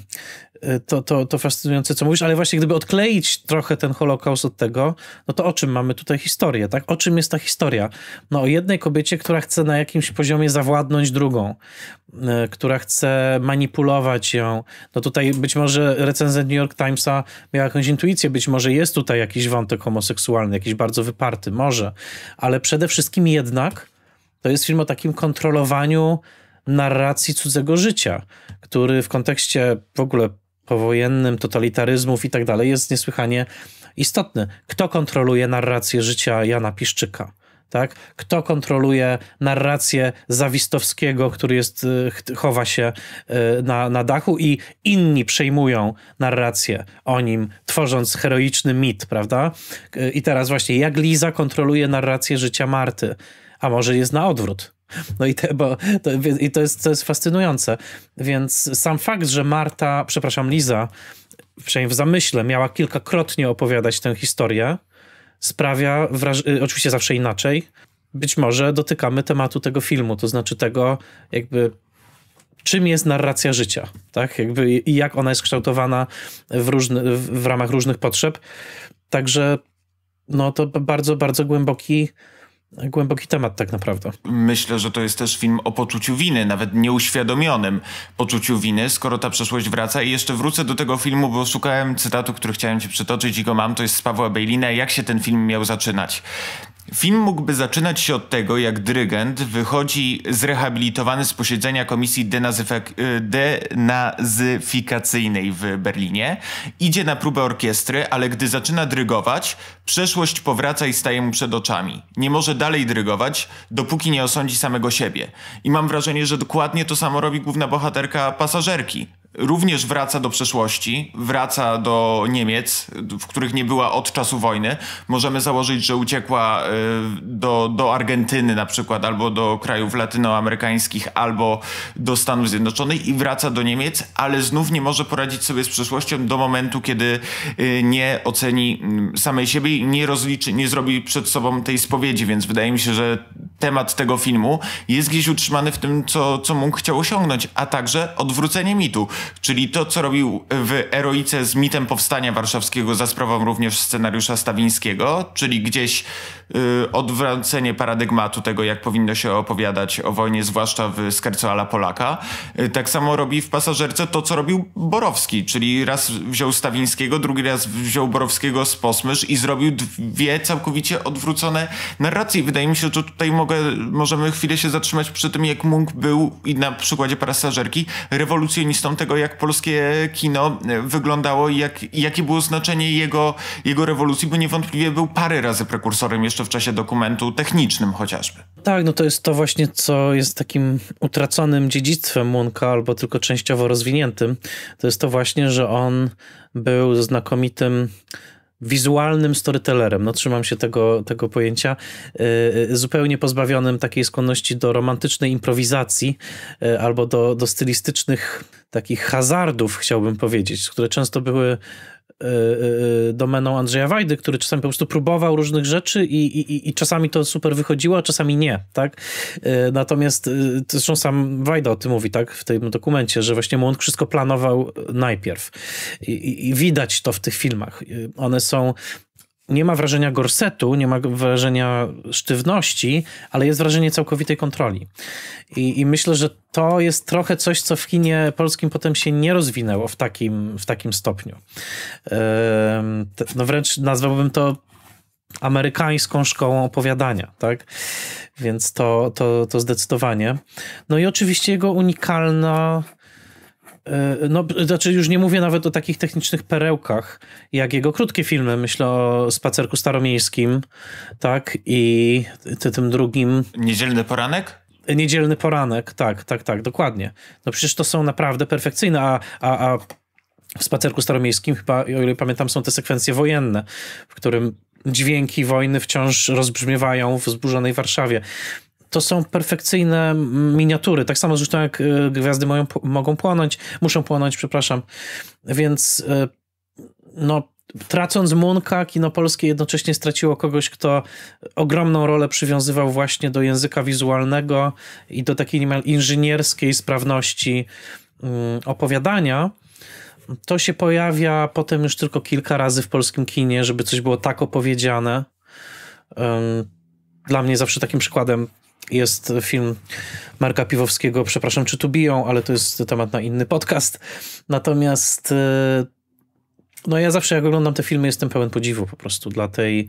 to, to, to fascynujące, co mówisz, ale właśnie gdyby odkleić trochę ten Holokaust od tego, no to o czym mamy tutaj historię, tak? O czym jest ta historia? No o jednej kobiecie, która chce na jakimś poziomie zawładnąć drugą, e, która chce manipulować ją. No tutaj być może recenzent New York Timesa miał jakąś intuicję, być może jest tutaj jakiś wątek homoseksualny, jakiś bardzo wyparty, może, ale przede wszystkim jednak to jest film o takim kontrolowaniu narracji cudzego życia, który w kontekście w ogóle powojennym, totalitaryzmów i tak dalej jest niesłychanie istotny. Kto kontroluje narrację życia Jana Piszczyka? Tak? Kto kontroluje narrację Zawistowskiego, który jest, e, chowa się e, na, na dachu i inni przejmują narrację o nim, tworząc heroiczny mit, prawda? E, I teraz właśnie, jak Liza kontroluje narrację życia Marty? A może jest na odwrót? No i, te, bo to, i to, jest, to jest fascynujące. Więc sam fakt, że Marta, przepraszam, Liza, przynajmniej w zamyśle, miała kilkakrotnie opowiadać tę historię, sprawia, y, oczywiście zawsze inaczej, być może dotykamy tematu tego filmu, to znaczy tego jakby czym jest narracja życia, tak? Jakby i jak ona jest kształtowana w, różny, w ramach różnych potrzeb. Także no to bardzo, bardzo głęboki głęboki temat tak naprawdę. Myślę, że to jest też film o poczuciu winy, nawet nieuświadomionym poczuciu winy, skoro ta przeszłość wraca. I jeszcze wrócę do tego filmu, bo szukałem cytatu, który chciałem ci przytoczyć i go mam. To jest z Pawła Bejlina. Jak się ten film miał zaczynać? Film mógłby zaczynać się od tego, jak Drygent wychodzi zrehabilitowany z posiedzenia komisji y, denazyfikacyjnej w Berlinie, idzie na próbę orkiestry, ale gdy zaczyna drygować, przeszłość powraca i staje mu przed oczami. Nie może dalej drygować, dopóki nie osądzi samego siebie. I mam wrażenie, że dokładnie to samo robi główna bohaterka pasażerki również wraca do przeszłości, wraca do Niemiec, w których nie była od czasu wojny. Możemy założyć, że uciekła e, do, do Argentyny na przykład, albo do krajów latynoamerykańskich, albo do Stanów Zjednoczonych i wraca do Niemiec, ale znów nie może poradzić sobie z przeszłością do momentu, kiedy e, nie oceni mm, samej siebie i nie rozliczy, nie zrobi przed sobą tej spowiedzi, więc wydaje mi się, że temat tego filmu jest gdzieś utrzymany w tym, co, co Munk chciał osiągnąć, a także odwrócenie mitu, czyli to, co robił w Eroice z mitem powstania warszawskiego za sprawą również scenariusza Stawińskiego, czyli gdzieś y, odwrócenie paradygmatu tego, jak powinno się opowiadać o wojnie, zwłaszcza w ala Polaka. Y, tak samo robi w Pasażerce to, co robił Borowski, czyli raz wziął Stawińskiego, drugi raz wziął Borowskiego z Posmysz i zrobił dwie całkowicie odwrócone narracje. Wydaje mi się, że tutaj mogę mogę, możemy chwilę się zatrzymać przy tym, jak Munk był i na przykładzie Parasażerki rewolucjonistą tego, jak polskie kino e, wyglądało i jak, jakie było znaczenie jego, jego rewolucji, bo niewątpliwie był parę razy prekursorem jeszcze w czasie dokumentu technicznym chociażby. Tak, no to jest to właśnie, co jest takim utraconym dziedzictwem Munka, albo tylko częściowo rozwiniętym. To jest to właśnie, że on był znakomitym wizualnym storytellerem, no trzymam się tego, tego pojęcia, y, y, zupełnie pozbawionym takiej skłonności do romantycznej improwizacji y, albo do, do stylistycznych takich hazardów, chciałbym powiedzieć, które często były Y, y, y, domeną Andrzeja Wajdy, który czasami po prostu próbował różnych rzeczy i, i, i czasami to super wychodziło, a czasami nie, tak? Natomiast zresztą sam Wajda o tym mówi, tak? W tym dokumencie, że właśnie Młąd wszystko planował najpierw. I, I, widać to w tych filmach. One są nie ma wrażenia gorsetu, nie ma wrażenia sztywności, ale jest wrażenie całkowitej kontroli. I, I, myślę, że to jest trochę coś, co w kinie polskim potem się nie rozwinęło w takim, w takim stopniu. Ehm, no wręcz nazwałbym to amerykańską szkołą opowiadania, tak? Więc to, to, to zdecydowanie. No i oczywiście jego unikalna E, no, znaczy już nie mówię nawet o takich technicznych perełkach, jak jego krótkie filmy. Myślę o spacerku staromiejskim, tak, i ty, tym drugim. Niedzielny poranek? Niedzielny poranek, tak, tak, tak, dokładnie. No przecież to są naprawdę perfekcyjne, a, a, a w spacerku staromiejskim, chyba, o ile pamiętam, są te sekwencje wojenne, w którym dźwięki wojny wciąż rozbrzmiewają w zburzonej Warszawie to są perfekcyjne miniatury. Tak samo zresztą jak y, gwiazdy mają, mogą płonąć, muszą płonąć, przepraszam. Więc y, no, tracąc Munka, kino polskie jednocześnie straciło kogoś, kto ogromną rolę przywiązywał właśnie do języka wizualnego i do takiej niemal inżynierskiej sprawności mm, opowiadania. To się pojawia potem już tylko kilka razy w polskim kinie, żeby coś było tak opowiedziane. Dla mnie zawsze takim przykładem jest film Marka Piwowskiego, przepraszam, czy tu biją, ale to jest temat na inny podcast. Natomiast e, no ja zawsze jak oglądam te filmy jestem pełen podziwu po prostu dla tej,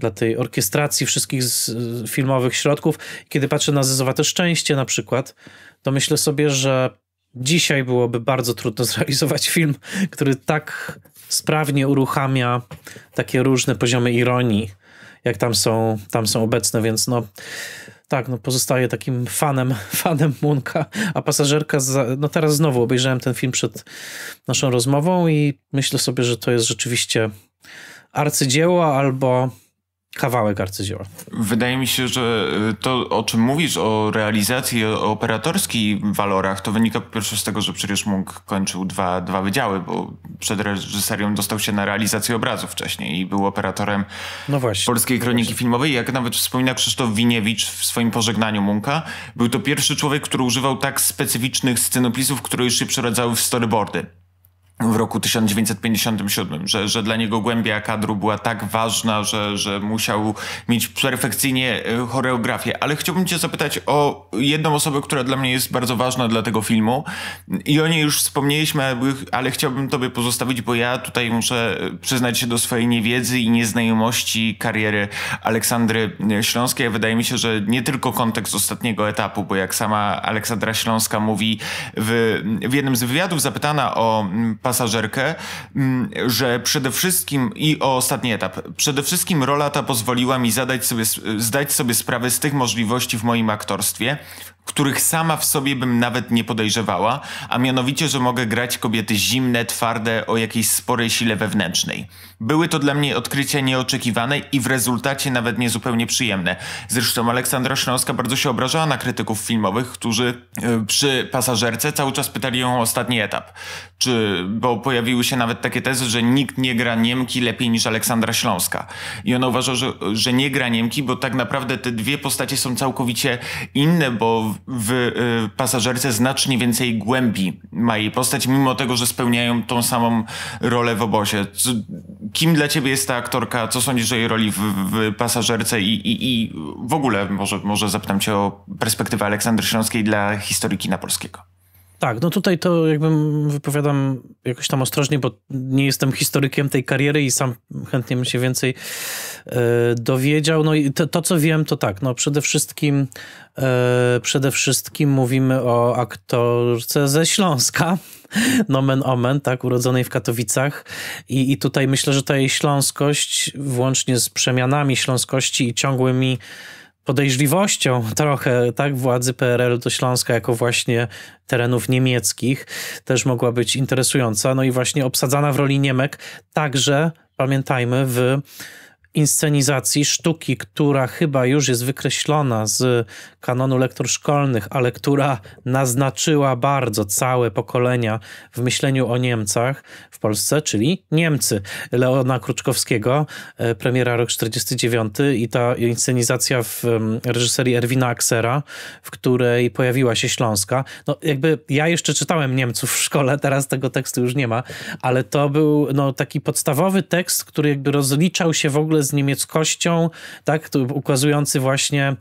dla tej orkiestracji wszystkich z, filmowych środków. Kiedy patrzę na Zezowate Szczęście na przykład, to myślę sobie, że dzisiaj byłoby bardzo trudno zrealizować film, który tak sprawnie uruchamia takie różne poziomy ironii, jak tam są, tam są obecne, więc no tak, no pozostaję takim fanem, fanem Munka, a pasażerka, za, no teraz znowu obejrzałem ten film przed naszą rozmową i myślę sobie, że to jest rzeczywiście arcydzieło albo kawałek arcydzieła. Wydaje mi się, że y, to, o czym mówisz, o realizacji, o operatorskich walorach, to wynika po pierwsze z tego, że przecież Munk kończył dwa, dwa wydziały, bo przed reżyserią dostał się na realizację obrazu wcześniej i był operatorem no właśnie, Polskiej Kroniki no właśnie. Filmowej. Jak nawet wspomina Krzysztof Winiewicz w swoim pożegnaniu Munka, był to pierwszy człowiek, który używał tak specyficznych scenopisów, które już się przeradzały w storyboardy w roku 1957, że, że dla niego głębia kadru była tak ważna, że, że musiał mieć perfekcyjnie e, choreografię. Ale chciałbym cię zapytać o jedną osobę, która dla mnie jest bardzo ważna dla tego filmu i o niej już wspomnieliśmy, ale chciałbym tobie pozostawić, bo ja tutaj muszę e, przyznać się do swojej niewiedzy i nieznajomości kariery Aleksandry e, Śląskiej. Wydaje mi się, że nie tylko kontekst ostatniego etapu, bo jak sama Aleksandra Śląska mówi w, w jednym z wywiadów zapytana o pasażerkę, mm, że przede wszystkim i o ostatni etap, przede wszystkim rola ta pozwoliła mi zadać sobie, zdać sobie sprawę z tych możliwości w moim aktorstwie, których sama w sobie bym nawet nie podejrzewała, a mianowicie, że mogę grać kobiety zimne, twarde, o jakiejś sporej sile wewnętrznej. Były to dla mnie odkrycia nieoczekiwane i w rezultacie nawet niezupełnie przyjemne. Zresztą Aleksandra Śląska bardzo się obrażała na krytyków filmowych, którzy yy, przy pasażerce cały czas pytali ją o ostatni etap. Czy, bo pojawiły się nawet takie tezy, że nikt nie gra Niemki lepiej niż Aleksandra Śląska. I ona uważa, że, że nie gra Niemki, bo tak naprawdę te dwie postacie są całkowicie inne, bo w y, pasażerce znacznie więcej głębi ma jej postać, mimo tego, że spełniają tą samą rolę w obozie. Kim dla ciebie jest ta aktorka? Co sądzisz o jej roli w, w pasażerce? I, i, I, w ogóle może, może zapytam cię o perspektywę Aleksandry Śląskiej dla historii kina polskiego. Tak, no tutaj to jakbym wypowiadam jakoś tam ostrożnie, bo nie jestem historykiem tej kariery i sam chętnie bym się więcej e, dowiedział. No i to, to, co wiem, to tak, no przede wszystkim e, przede wszystkim mówimy o aktorce ze Śląska, nomen omen, tak, urodzonej w Katowicach I, i tutaj myślę, że ta jej śląskość, włącznie z przemianami śląskości i ciągłymi podejrzliwością trochę tak władzy PRL do Śląska jako właśnie terenów niemieckich też mogła być interesująca. No i właśnie obsadzana w roli Niemek także, pamiętajmy, w inscenizacji sztuki, która chyba już jest wykreślona z kanonu lektur szkolnych, ale która naznaczyła bardzo całe pokolenia w myśleniu o Niemcach w Polsce, czyli Niemcy Leona Kruczkowskiego, e, premiera rok 49 i ta inscenizacja w reżyserii Erwina Aksera, w której pojawiła się Śląska. No jakby ja jeszcze czytałem Niemców w szkole, teraz tego tekstu już nie ma, ale to był no, taki podstawowy tekst, który jakby rozliczał się w ogóle z z niemieckością, tak, ukazujący właśnie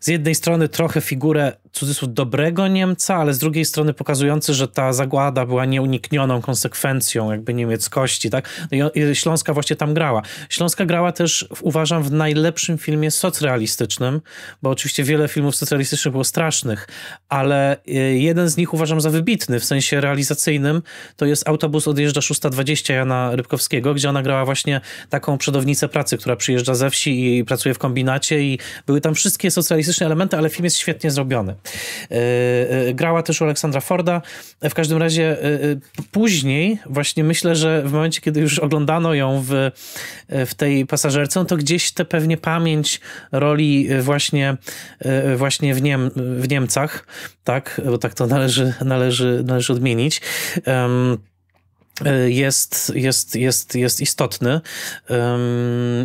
z jednej strony trochę figurę cudzysłów dobrego Niemca, ale z drugiej strony pokazujący, że ta zagłada była nieuniknioną konsekwencją jakby niemieckości, tak? No I Śląska właśnie tam grała. Śląska grała też, uważam, w najlepszym filmie socrealistycznym, bo oczywiście wiele filmów socrealistycznych było strasznych, ale e, jeden z nich uważam za wybitny w sensie realizacyjnym, to jest Autobus odjeżdża 6.20 Jana Rybkowskiego, gdzie ona grała właśnie taką przodownicę pracy, która przyjeżdża ze wsi i pracuje w kombinacie i były tam wszystkie socrealistyczne elementy, ale film jest świetnie zrobiony. E, e, grała też u Aleksandra Forda. W każdym razie e, później, właśnie myślę, że w momencie, kiedy już oglądano ją w, w tej pasażerce, no to gdzieś te pewnie pamięć roli właśnie, właśnie w, Niem w Niemcach, tak, bo tak to należy, należy, należy odmienić. Um, jest, jest, jest, jest istotny um,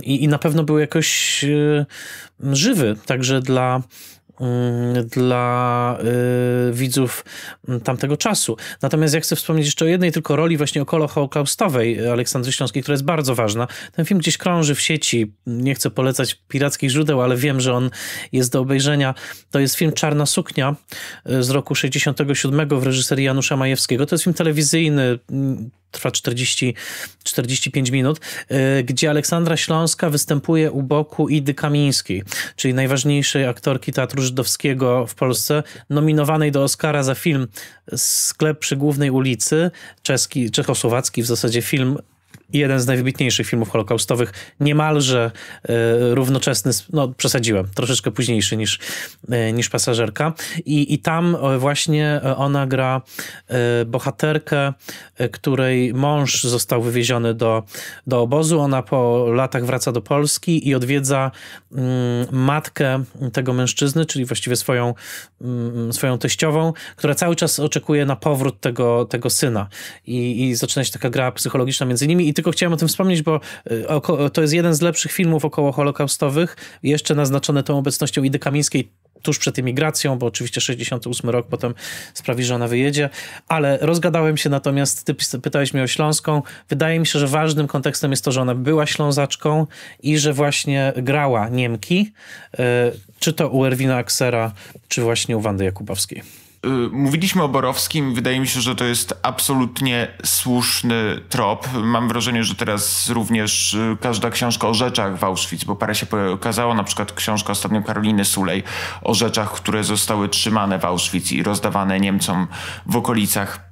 i, i na pewno był jakoś żywy, także dla, Mm, dla y, widzów mm, tamtego czasu. Natomiast ja chcę wspomnieć jeszcze o jednej tylko roli właśnie okolo holokaustowej y, Aleksandry Śląskiej, która jest bardzo ważna. Ten film gdzieś krąży w sieci. Nie chcę polecać pirackich źródeł, ale wiem, że on jest do obejrzenia. To jest film Czarna Suknia y, z roku 67 w reżyserii Janusza Majewskiego. To jest film telewizyjny, mm, trwa 40, 45 minut, e, gdzie Aleksandra Śląska występuje u boku Idy Kamińskiej, czyli najważniejszej aktorki Teatru Żydowskiego w Polsce, nominowanej do Oscara za film Sklep przy Głównej Ulicy, czeski, czechosłowacki w zasadzie film jeden z najwybitniejszych filmów holokaustowych, niemalże y, równoczesny, no przesadziłem, troszeczkę późniejszy niż, y, niż Pasażerka. I, I tam e, właśnie ona gra y, bohaterkę, której mąż został wywieziony do, do obozu. Ona po latach wraca do Polski i odwiedza mm, matkę tego mężczyzny, czyli właściwie swoją, mm, swoją teściową, która cały czas oczekuje na powrót tego, tego syna. I, i zaczyna się taka gra psychologiczna między nimi i tylko chciałem o tym wspomnieć, bo e, to jest jeden z lepszych filmów około holokaustowych, jeszcze naznaczone tą obecnością Idy Kamińskiej tuż przed emigracją, bo oczywiście 68 rok potem sprawi, że ona wyjedzie, ale rozgadałem się natomiast, ty pytałeś mnie o Śląską. Wydaje mi się, że ważnym kontekstem jest to, że ona była Ślązaczką i że właśnie grała Niemki, e, czy to u Erwina Aksera, czy właśnie u Wandy Jakubowskiej. Y, mówiliśmy o Borowskim, wydaje mi się, że to jest absolutnie słuszny trop. Mam wrażenie, że teraz również y, każda książka o rzeczach w Auschwitz, bo parę się pokazało, na przykład książka ostatnio Karoliny Sulej o rzeczach, które zostały trzymane w Auschwitz i rozdawane Niemcom w okolicach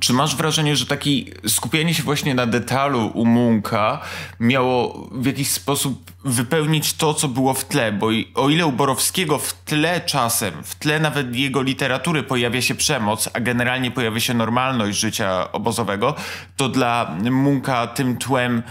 czy masz wrażenie, że takie skupienie się właśnie na detalu u Munka miało w jakiś sposób wypełnić to, co było w tle? Bo o ile u Borowskiego w tle czasem, w tle nawet jego literatury pojawia się przemoc, a generalnie pojawia się normalność życia obozowego, to dla Munka tym tłem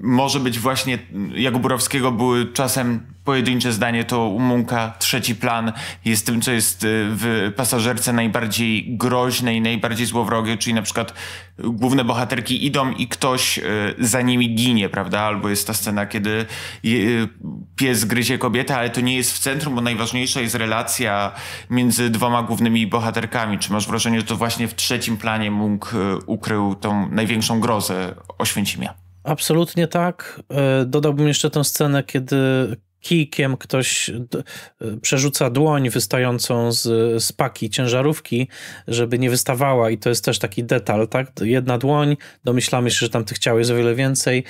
może być właśnie, jak u Borowskiego były czasem pojedyncze zdanie to u Munka trzeci plan jest tym, co jest y, w pasażerce najbardziej groźne i najbardziej złowrogie, czyli na przykład główne bohaterki idą i ktoś y, za nimi ginie, prawda? Albo jest ta scena, kiedy y, pies gryzie kobietę, ale to nie jest w centrum, bo najważniejsza jest relacja między dwoma głównymi bohaterkami. Czy masz wrażenie, że to właśnie w trzecim planie Munk ukrył tą największą grozę Oświęcimia? Absolutnie tak. E, dodałbym jeszcze tę scenę, kiedy kijkiem ktoś e, przerzuca dłoń wystającą z, z paki ciężarówki, żeby nie wystawała i to jest też taki detal, tak? Jedna dłoń, domyślamy się, że tam tych ciał jest o wiele więcej.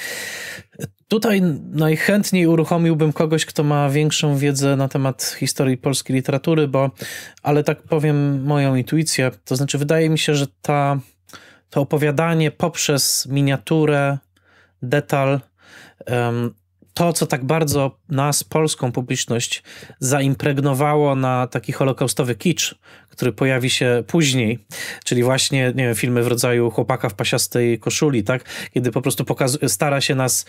Tutaj najchętniej uruchomiłbym kogoś, kto ma większą wiedzę na temat historii polskiej literatury, bo, ale tak powiem moją intuicję, to znaczy wydaje mi się, że ta, to opowiadanie poprzez miniaturę, detal, um, to, co tak bardzo nas, polską publiczność, zaimpregnowało na taki holokaustowy kicz, który pojawi się później, czyli właśnie nie wiem, filmy w rodzaju chłopaka w pasiastej koszuli, tak? Kiedy po prostu stara się nas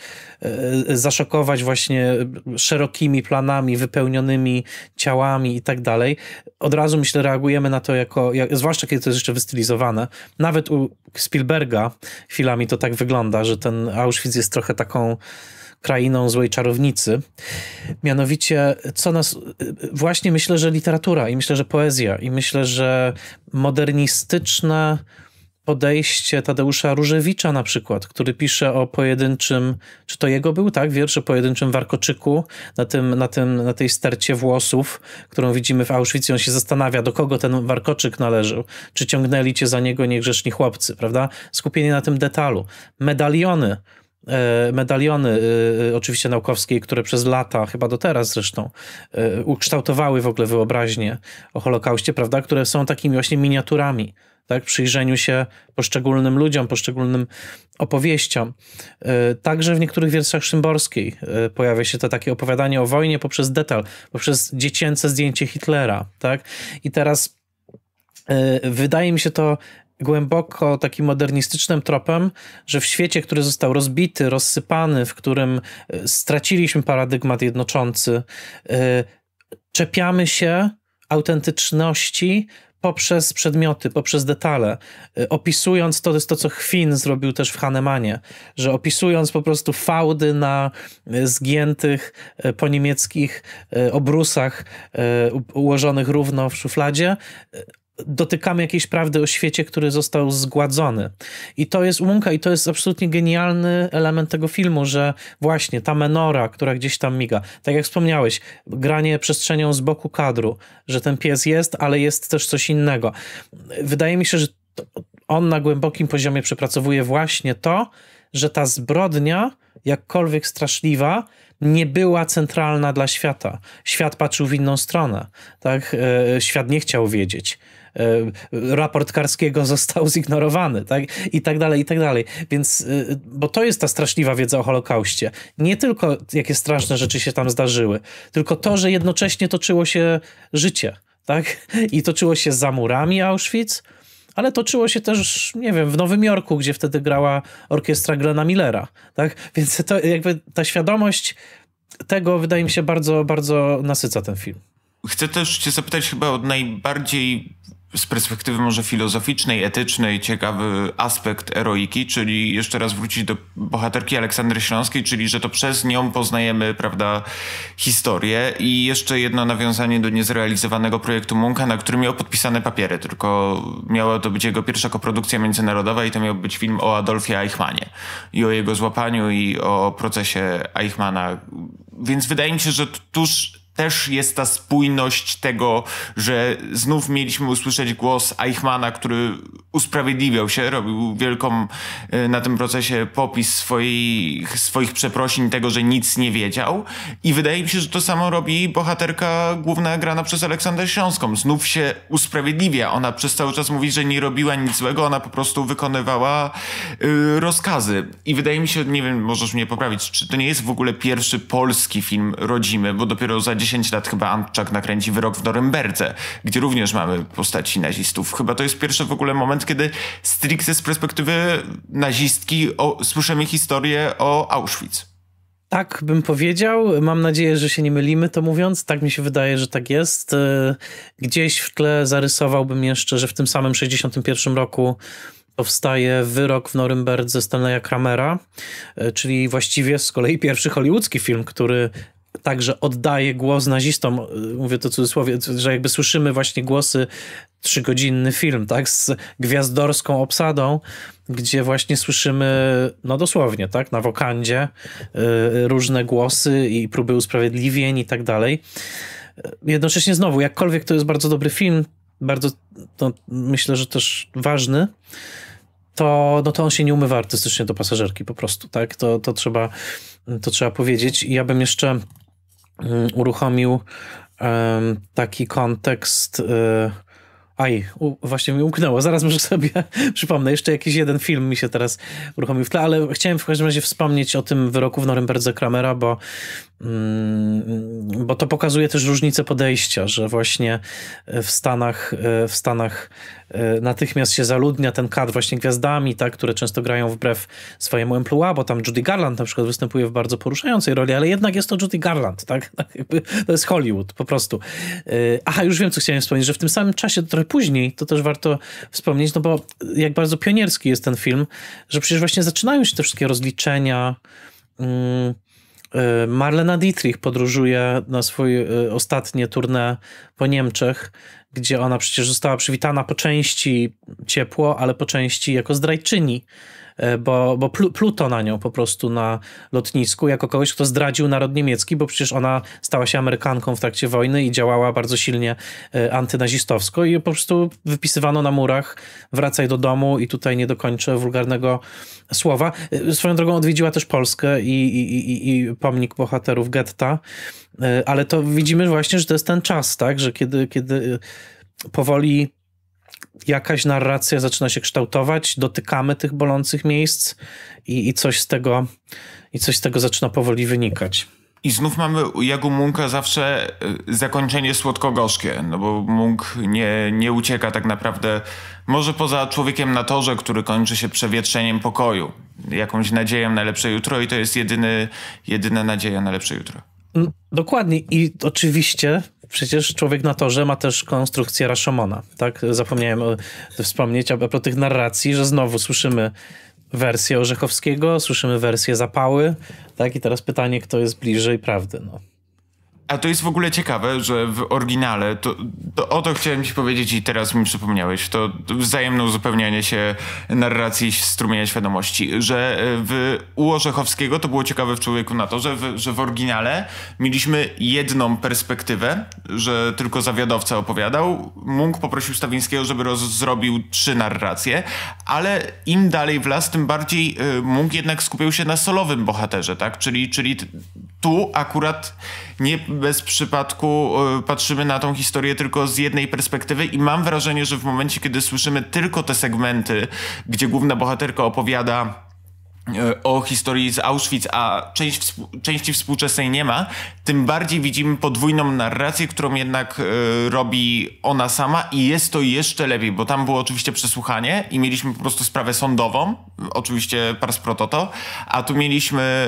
e, zaszokować właśnie szerokimi planami, wypełnionymi ciałami i tak dalej. Od razu myślę, reagujemy na to jako, jak, zwłaszcza kiedy to jest jeszcze wystylizowane. Nawet u Spielberga chwilami to tak wygląda, że ten Auschwitz jest trochę taką krainą złej czarownicy. Mianowicie, co nas. Właśnie myślę, że literatura i myślę, że poezja i myślę, że modernistyczne podejście Tadeusza Różewicza na przykład, który pisze o pojedynczym, czy to jego był, tak, wiersz o pojedynczym warkoczyku na, tym, na, tym, na tej stercie włosów, którą widzimy w Auschwitz on się zastanawia, do kogo ten warkoczyk należał, czy ciągnęli cię za niego niegrzeczni chłopcy, prawda? Skupienie na tym detalu. Medaliony, E, medaliony e, e, oczywiście naukowskiej, które przez lata, chyba do teraz zresztą, ukształtowały w ogóle wyobraźnię o Holokauście, prawda, które są takimi właśnie miniaturami tak, przyjrzeniu się poszczególnym ludziom, poszczególnym opowieściom. Także w niektórych wierszach Szymborskiej pojawia się to takie opowiadanie o wojnie poprzez detal, poprzez dziecięce zdjęcie Hitlera, tak? I teraz wydaje mi się to głęboko takim modernistycznym tropem, że w świecie, który został rozbity, rozsypany, w którym e, straciliśmy paradygmat jednoczący, e, czepiamy się autentyczności poprzez przedmioty, poprzez detale. E, opisując to, to jest to, co Chwin zrobił też w Hanemanie, że opisując po prostu fałdy na zgiętych po niemieckich obrusach ułożonych równo w szufladzie, dotykamy jakiejś prawdy o świecie, który został zgładzony. I to jest umka i to jest absolutnie genialny element tego filmu, że właśnie ta menora, która gdzieś tam miga, tak jak wspomniałeś, granie przestrzenią z boku kadru, że ten pies jest, ale jest też coś innego. Wydaje mi się, że on na głębokim poziomie przepracowuje właśnie to, że ta zbrodnia, jakkolwiek straszliwa, nie była centralna dla świata. Świat patrzył w inną stronę, tak? E, świat nie chciał wiedzieć. E, raport Karskiego został zignorowany, tak? I tak dalej, i tak dalej. Więc, e, bo to jest ta straszliwa wiedza o Holokauście. Nie tylko jakie straszne rzeczy się tam zdarzyły, tylko to, że jednocześnie toczyło się życie, tak? I toczyło się za murami Auschwitz, ale toczyło się też, nie wiem, w Nowym Jorku, gdzie wtedy grała orkiestra Glena Millera, tak? Więc to jakby ta świadomość tego, wydaje mi się, bardzo, bardzo nasyca ten film. Chcę też cię zapytać chyba o najbardziej z perspektywy może filozoficznej, etycznej ciekawy aspekt eroiki, czyli jeszcze raz wrócić do bohaterki Aleksandry Śląskiej, czyli że to przez nią poznajemy, prawda, historię. I jeszcze jedno nawiązanie do niezrealizowanego projektu Munka, na którym miał podpisane papiery, tylko miała to być jego pierwsza koprodukcja międzynarodowa i to miał być film o Adolfie Eichmannie i o jego złapaniu i o procesie Eichmana. Więc wydaje mi się, że tuż też jest ta spójność tego, że znów mieliśmy usłyszeć głos Eichmana, który usprawiedliwiał się, robił wielką e, na tym procesie popis swoich, swoich przeprosin, tego, że nic nie wiedział. I wydaje mi się, że to samo robi bohaterka główna grana przez Aleksandrę Śląską. Znów się usprawiedliwia. Ona przez cały czas mówi, że nie robiła nic złego, ona po prostu wykonywała yy, rozkazy. I wydaje mi się, nie wiem, możesz mnie poprawić, czy to nie jest w ogóle pierwszy polski film rodzimy, bo dopiero za 10 10 lat chyba Antczak nakręci wyrok w Norymberdze, gdzie również mamy postaci nazistów. Chyba to jest pierwszy w ogóle moment, kiedy stricte z perspektywy nazistki o, słyszymy historię o Auschwitz. Tak bym powiedział. Mam nadzieję, że się nie mylimy to mówiąc. Tak mi się wydaje, że tak jest. E, gdzieś w tle zarysowałbym jeszcze, że w tym samym 61 roku powstaje wyrok w Norymberdze Stanleya Kramera, e, czyli właściwie z kolei pierwszy hollywoodzki film, który także oddaje głos nazistom, y, mówię to w cudzysłowie, że jakby słyszymy właśnie głosy, trzygodzinny film, tak, z gwiazdorską obsadą, gdzie właśnie słyszymy, no dosłownie, tak, na wokandzie y, różne głosy i próby usprawiedliwień i tak dalej. Y, jednocześnie znowu, jakkolwiek to jest bardzo dobry film, bardzo, no, myślę, że też ważny, to, no to on się nie umywa artystycznie do pasażerki po prostu, tak? To, to, trzeba, to trzeba powiedzieć. I ja bym jeszcze Y, uruchomił taki kontekst. Y, aj, u, właśnie mi umknęło. Zaraz może sobie przypomnę. Jeszcze jakiś jeden film mi się teraz uruchomił w tle, ale chciałem w każdym razie wspomnieć o tym wyroku w Norymberdze Kramera, bo Mm, bo to pokazuje też różnicę podejścia, że właśnie e, w Stanach, e, w Stanach e, natychmiast się zaludnia ten kadr właśnie gwiazdami, tak, które często grają wbrew swojemu emploi, bo tam Judy Garland na przykład występuje w bardzo poruszającej roli, ale jednak jest to Judy Garland, tak? tak to jest Hollywood po prostu. Aha, już wiem, co chciałem wspomnieć, że w tym samym czasie, trochę później, to też warto wspomnieć, no bo jak bardzo pionierski jest ten film, że przecież właśnie zaczynają się te wszystkie rozliczenia, mm, E, Marlena Dietrich podróżuje na swoje ostatnie tournée po Niemczech, gdzie ona przecież została przywitana po części ciepło, ale po części jako zdrajczyni. E, bo, bo pluto na nią po prostu na lotnisku, jako kogoś, kto zdradził naród niemiecki, bo przecież ona stała się Amerykanką w trakcie wojny i działała bardzo silnie e, antynazistowsko i po prostu wypisywano na murach wracaj do domu i tutaj nie dokończę wulgarnego słowa. E, swoją drogą odwiedziła też Polskę i, i, i, i pomnik bohaterów getta, ale to widzimy właśnie, że to jest ten czas, tak, że kiedy, kiedy powoli jakaś narracja zaczyna się kształtować, dotykamy tych bolących miejsc i, i, coś, z tego, i coś z tego zaczyna powoli wynikać. I znów mamy u Jagu Munka zawsze y, zakończenie słodko-gorzkie, no bo Munk nie, nie ucieka tak naprawdę, może poza człowiekiem na torze, który kończy się przewietrzeniem pokoju, jakąś nadzieją na lepsze jutro i to jest jedyny, jedyna nadzieja na lepsze jutro. Dokładnie i oczywiście Przecież człowiek na torze ma też konstrukcję Rashomona, tak? Zapomniałem o, e, wspomnieć a propos tych narracji, że znowu słyszymy wersję Orzechowskiego, słyszymy wersję Zapały, tak? I teraz pytanie, kto jest bliżej prawdy, no. A to jest w ogóle ciekawe, że w oryginale, to, to, o to chciałem ci powiedzieć i teraz mi przypomniałeś, to wzajemne uzupełnianie się narracji strumienia świadomości, że e, w, u Orzechowskiego to było ciekawe w Człowieku na to, że w, że w oryginale mieliśmy jedną perspektywę, że tylko zawiadowca opowiadał, Munk poprosił Stawińskiego, żeby roz, zrobił trzy narracje, ale im dalej w las, tym bardziej e, Munk jednak skupiał się na solowym bohaterze, tak? Czyli, czyli tu akurat nie bez przypadku e, patrzymy na tą historię tylko z jednej perspektywy i mam wrażenie, że w momencie, kiedy słyszymy tylko te segmenty, gdzie główna bohaterka opowiada E, o historii z Auschwitz, a część, części współczesnej nie ma, tym bardziej widzimy podwójną narrację, którą jednak y, robi ona sama i jest to jeszcze lepiej, bo tam było oczywiście przesłuchanie i mieliśmy po prostu sprawę sądową, oczywiście pars prototo, a tu mieliśmy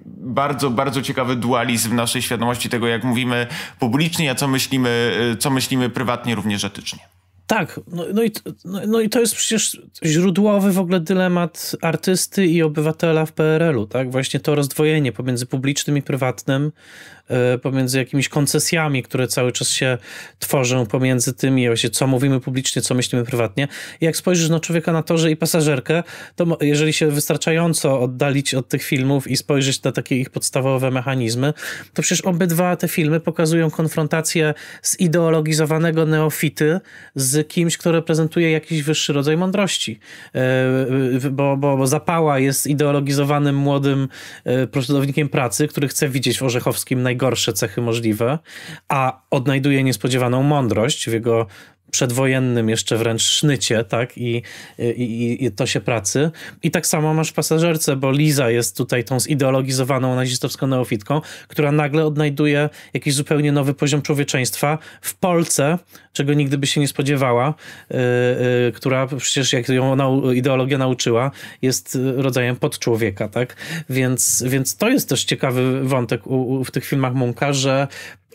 y, bardzo, bardzo ciekawy dualizm w naszej świadomości tego, jak mówimy publicznie, a co myślimy, co myślimy prywatnie również etycznie. Tak, no, no, i, no, no, i to jest przecież źródłowy w ogóle dylemat artysty i obywatela w PRL-u, tak? Właśnie to rozdwojenie pomiędzy publicznym i prywatnym, E, pomiędzy jakimiś koncesjami, które cały czas się tworzą pomiędzy tymi, właśnie co mówimy publicznie, co myślimy prywatnie. I jak spojrzysz na człowieka na torze i pasażerkę, to jeżeli się wystarczająco oddalić od tych filmów i spojrzeć na takie ich podstawowe mechanizmy, to przecież obydwa te filmy pokazują konfrontację zideologizowanego neofity z kimś, kto reprezentuje jakiś wyższy rodzaj mądrości. E, bo, bo, bo zapała jest ideologizowanym młodym e, pracownikiem pracy, który chce widzieć w Orzechowskim naj najgorsze cechy możliwe, a odnajduje niespodziewaną mądrość w jego przedwojennym jeszcze wręcz sznycie, tak, i, i, i to się pracy. I tak samo masz w pasażerce, bo Liza jest tutaj tą zideologizowaną nazistowską neofitką, która nagle odnajduje jakiś zupełnie nowy poziom człowieczeństwa w Polsce, czego nigdy by się nie spodziewała, yy, yy, która przecież jak ją nau ideologia nauczyła, jest rodzajem podczłowieka, tak? Więc, więc to jest też ciekawy wątek u, u, w tych filmach Munka, że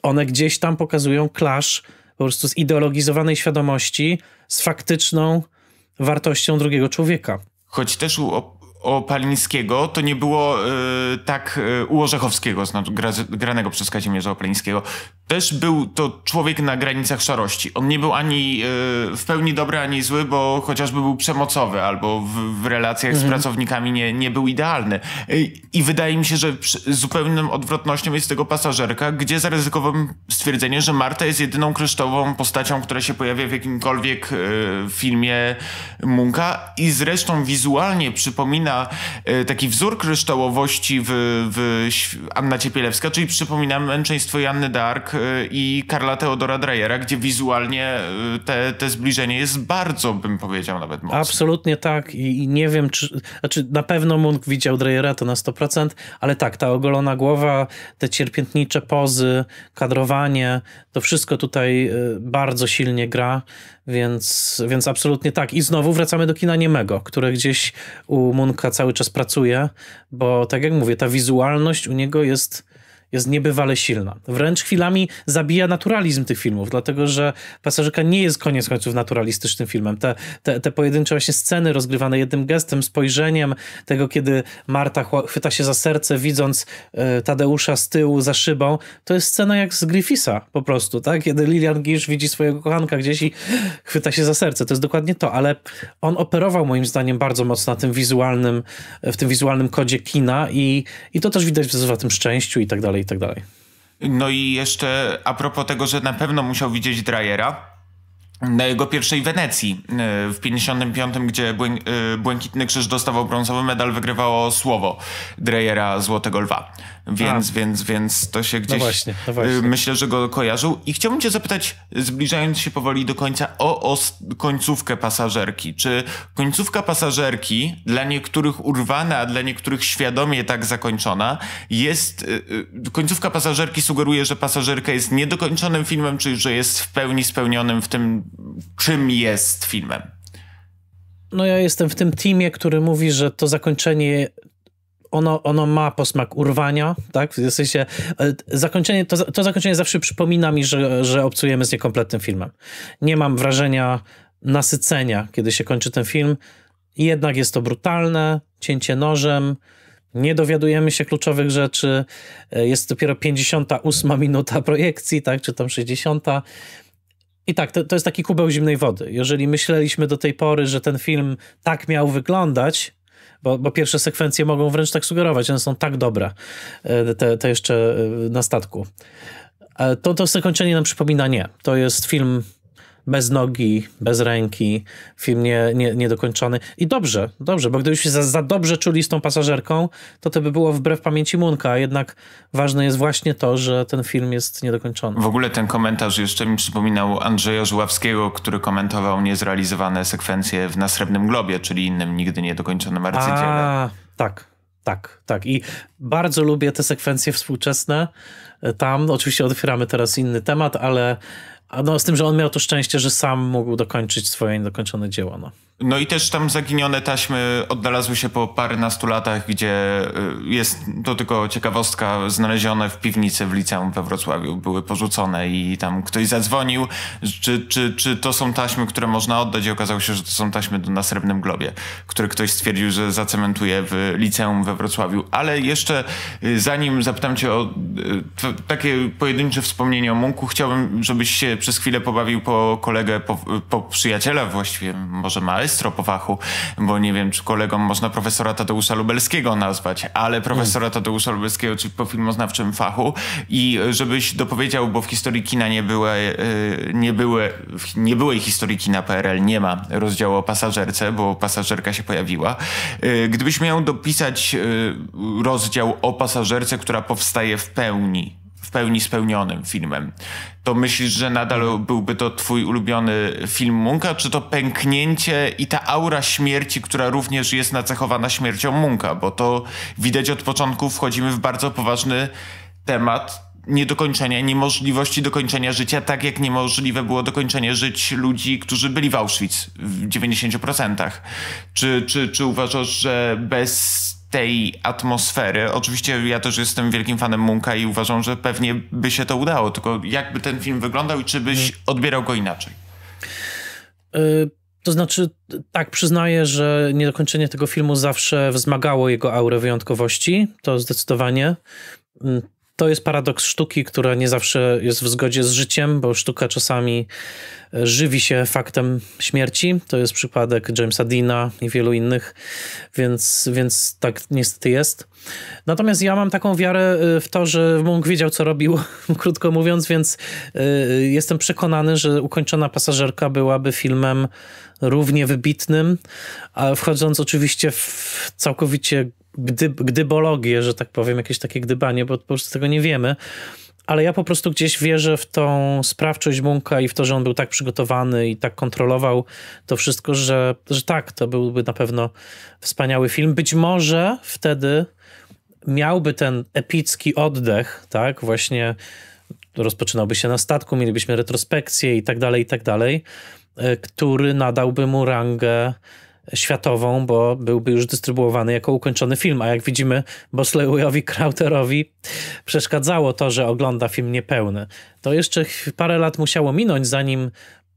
one gdzieś tam pokazują clash po prostu zideologizowanej świadomości z faktyczną wartością drugiego człowieka. Choć też u Opalińskiego, to nie było y, tak y, e, u Orzechowskiego, znaczy, gra, granego przez Kazimierza Opalińskiego. Też był to człowiek na granicach szarości. On nie był ani y, w pełni dobry, ani zły, bo chociażby był przemocowy albo w, w relacjach mhm. z pracownikami nie, nie był idealny. I wydaje mi się, że zupełnym odwrotnością jest tego pasażerka, gdzie zaryzykowałem stwierdzenie, że Marta jest jedyną kryształową postacią, która się pojawia w jakimkolwiek filmie Munka i zresztą wizualnie przypomina przypomina e, taki wzór kryształowości w, w Anna Ciepielewska, czyli przypominam męczeństwo Janny Dark e, i Karla Teodora Dreyera, gdzie wizualnie e, te, te zbliżenie jest bardzo, bym powiedział nawet mocne. Absolutnie tak i, i nie wiem, czy, znaczy na pewno Munk widział Dreyera, to na 100%, ale tak, ta ogolona głowa, te cierpiętnicze pozy, kadrowanie, to wszystko tutaj bardzo silnie gra. Więc, więc absolutnie tak. I znowu wracamy do kina niemego, które gdzieś u Munka cały czas pracuje, bo tak jak mówię, ta wizualność u niego jest jest niebywale silna. Wręcz chwilami zabija naturalizm tych filmów, dlatego że Pasażerka nie jest koniec końców naturalistycznym filmem. Te, te, te pojedyncze właśnie sceny rozgrywane jednym gestem, spojrzeniem tego, kiedy Marta chwyta się za serce, widząc y, Tadeusza z tyłu za szybą, to jest scena jak z Griffisa po prostu, tak? Kiedy Lilian Gish widzi swojego kochanka gdzieś i chwyta się za serce. To jest dokładnie to, ale on operował moim zdaniem bardzo mocno na tym wizualnym, w tym wizualnym kodzie kina i, i to też widać w tym szczęściu i tak dalej dalej, i tak dalej. No i jeszcze a propos tego, że na pewno musiał widzieć Dryera, na jego pierwszej Wenecji e, w 55, gdzie e, Błękitny Krzyż dostawał brązowy medal, wygrywało słowo Dreyera Złotego Lwa więc, A. więc, więc to się gdzieś... No właśnie, no właśnie. Y, myślę, że go kojarzył. I chciałbym cię zapytać, zbliżając się powoli do końca, o, o końcówkę pasażerki. Czy końcówka pasażerki, dla niektórych urwana, a dla niektórych świadomie tak zakończona, jest... Y, y, końcówka pasażerki sugeruje, że pasażerka jest niedokończonym filmem, czyli że jest w pełni spełnionym w tym, czym jest filmem. No ja jestem w tym teamie, który mówi, że to zakończenie ono, ono ma posmak urwania, tak? W sensie e, zakończenie, to, to zakończenie zawsze przypomina mi, że, że obcujemy z niekompletnym filmem. Nie mam wrażenia nasycenia, kiedy się kończy ten film. Jednak jest to brutalne, cięcie nożem, nie dowiadujemy się kluczowych rzeczy. E, jest dopiero 58 minuta projekcji, tak, czy tam 60. I tak, to, to jest taki kubeł zimnej wody. Jeżeli myśleliśmy do tej pory, że ten film tak miał wyglądać, bo, bo pierwsze sekwencje mogą wręcz tak sugerować, one są tak dobre, e, te, te jeszcze e, na statku. E, to, to zakończenie nam przypomina nie. To jest film bez nogi, bez ręki, film nie, nie, niedokończony. I dobrze, dobrze, bo gdybyśmy za, za dobrze czuli z tą pasażerką, to to by było wbrew pamięci Munka, a jednak ważne jest właśnie to, że ten film jest niedokończony. W ogóle ten komentarz jeszcze mi przypominał Andrzeja Żuławskiego, który komentował niezrealizowane sekwencje w Nasrebnym Globie, czyli innym nigdy niedokończonym arcydziele. A, tak. Tak, tak. I bardzo lubię te sekwencje współczesne. Tam oczywiście otwieramy teraz inny temat, ale a no, z tym, że on miał to szczęście, że sam mógł dokończyć swoje niedokończone dzieło. No. No i też tam zaginione taśmy odnalazły się po parynastu latach, gdzie y, jest to tylko ciekawostka, znalezione w piwnicy w liceum we Wrocławiu, były porzucone i tam ktoś zadzwonił, czy, czy, czy to są taśmy, które można oddać i okazało się, że to są taśmy na Srebrnym Globie, które ktoś stwierdził, że zacementuje w liceum we Wrocławiu. Ale jeszcze y, zanim zapytam cię o y, takie pojedyncze wspomnienie o Munku, chciałbym, żebyś się przez chwilę pobawił po kolegę, po, po przyjaciela właściwie, może małe, maestro bo nie wiem, czy kolegą można profesora Tadeusza Lubelskiego nazwać, ale profesora mm. Tadeusza Lubelskiego, czyli po filmoznawczym fachu i żebyś dopowiedział, bo w historii kina nie były, e, nie były, nie byłej historii kina PRL nie ma rozdziału o pasażerce, bo pasażerka się pojawiła. E, gdybyś miał dopisać e, rozdział o pasażerce, która powstaje w pełni, w pełni spełnionym filmem. To myślisz, że nadal byłby to twój ulubiony film Munka, czy to pęknięcie i ta aura śmierci, która również jest nacechowana śmiercią Munka? Bo to widać od początku wchodzimy w bardzo poważny temat niedokończenia, niemożliwości dokończenia życia, tak jak niemożliwe było dokończenie żyć ludzi, którzy byli w Auschwitz w 90%. Czy, czy, czy uważasz, że bez tej atmosfery. Oczywiście ja też jestem wielkim fanem Munka i uważam, że pewnie by się to udało, tylko jakby ten film wyglądał i czy byś mhm. odbierał go inaczej? Y, to znaczy, tak przyznaję, że niedokończenie tego filmu zawsze wzmagało jego aurę wyjątkowości, to zdecydowanie. Mm, to jest paradoks sztuki, która nie zawsze jest w zgodzie z życiem, bo sztuka czasami e, żywi się faktem śmierci. To jest przypadek Jamesa Deana i wielu innych, więc, więc tak niestety jest. Natomiast ja mam taką wiarę y, w to, że Mung wiedział, co robił, krótko mówiąc, więc y, jestem przekonany, że ukończona pasażerka byłaby filmem równie wybitnym, a wchodząc oczywiście w całkowicie gdy, gdybologię, że tak powiem, jakieś takie gdybanie, bo po prostu tego nie wiemy. Ale ja po prostu gdzieś wierzę w tą sprawczość Munka i w to, że on był tak przygotowany i tak kontrolował to wszystko, że, że tak, to byłby na pewno wspaniały film. Być może wtedy miałby ten epicki oddech, tak, właśnie rozpoczynałby się na statku, mielibyśmy retrospekcję i tak dalej, i tak dalej, e, który nadałby mu rangę światową, bo byłby już dystrybuowany jako ukończony film, a jak widzimy Bosleyowi Krauterowi przeszkadzało to, że ogląda film niepełny. To jeszcze parę lat musiało minąć, zanim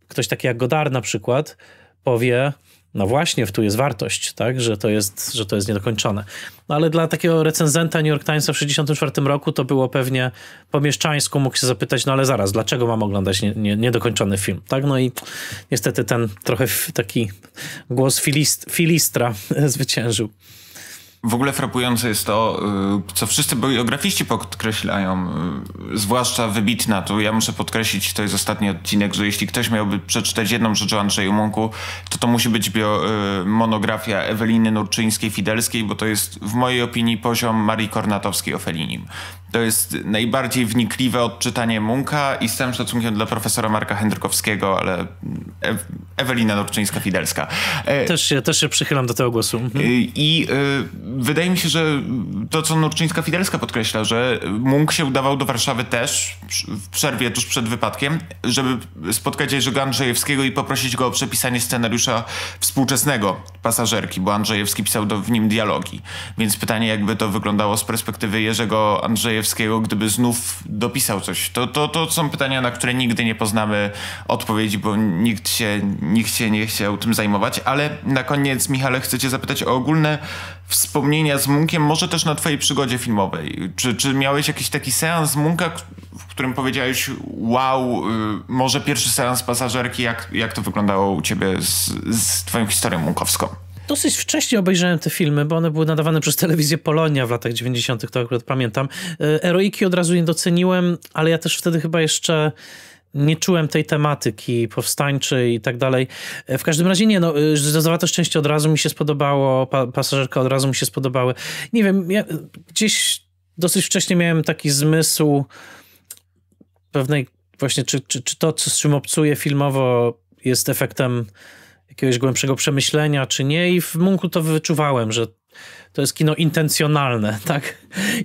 ktoś taki jak Godard na przykład powie, no właśnie, w tu jest wartość, tak, że to jest, że to jest niedokończone. No ale dla takiego recenzenta New York Timesa w 1964 roku to było pewnie po mieszczańsku mógł się zapytać, no ale zaraz, dlaczego mam oglądać nie, nie, niedokończony film, tak? No i niestety ten trochę taki głos filist, filistra zwyciężył. W ogóle frapujące jest to, y, co wszyscy biografiści podkreślają, y, zwłaszcza wybitna. Tu ja muszę podkreślić, to jest ostatni odcinek, że jeśli ktoś miałby przeczytać jedną rzecz o Andrzeju Munku, to to musi być bio, y, monografia Eweliny Nurczyńskiej-Fidelskiej, bo to jest w mojej opinii poziom Marii Kornatowskiej o Felinim. To jest najbardziej wnikliwe odczytanie Munka i z całym szacunkiem dla profesora Marka Hendrykowskiego, ale e Ewelina Norczyńska-Fidelska. E też, ja też się przychylam do tego głosu. Mhm. I y wydaje mi się, że to, co Nurczyńska-Fidelska podkreśla, że Munk się udawał do Warszawy też w przerwie tuż przed wypadkiem, żeby spotkać Jerzego Andrzejewskiego i poprosić go o przepisanie scenariusza współczesnego pasażerki, bo Andrzejewski pisał do, w nim dialogi. Więc pytanie, jakby to wyglądało z perspektywy Jerzego Andrzejewskiego, gdyby znów dopisał coś. To, to, to są pytania, na które nigdy nie poznamy odpowiedzi, bo nikt się, nikt się nie chciał tym zajmować. Ale na koniec, Michale, chcę cię zapytać o ogólne wspomnienia z Munkiem, może też na twojej przygodzie filmowej. Czy, czy miałeś jakiś taki seans Munka, w którym powiedziałeś wow, y, może pierwszy seans pasażerki, jak, jak to wyglądało u ciebie z, z twoją historią munkowską? dosyć wcześnie obejrzałem te filmy, bo one były nadawane przez telewizję Polonia w latach 90., to akurat pamiętam. Y, Eroiki od razu nie doceniłem, ale ja też wtedy chyba jeszcze nie czułem tej tematyki powstańczej i tak dalej. E, w każdym razie nie, no, y, to Szczęście od razu mi się spodobało, pa, Pasażerka od razu mi się spodobały. Nie wiem, ja y, gdzieś dosyć wcześnie miałem taki zmysł pewnej właśnie, czy, czy, czy to, z czym obcuję filmowo jest efektem jakiegoś głębszego przemyślenia, czy nie i w Munku to wyczuwałem, że to jest kino intencjonalne, tak?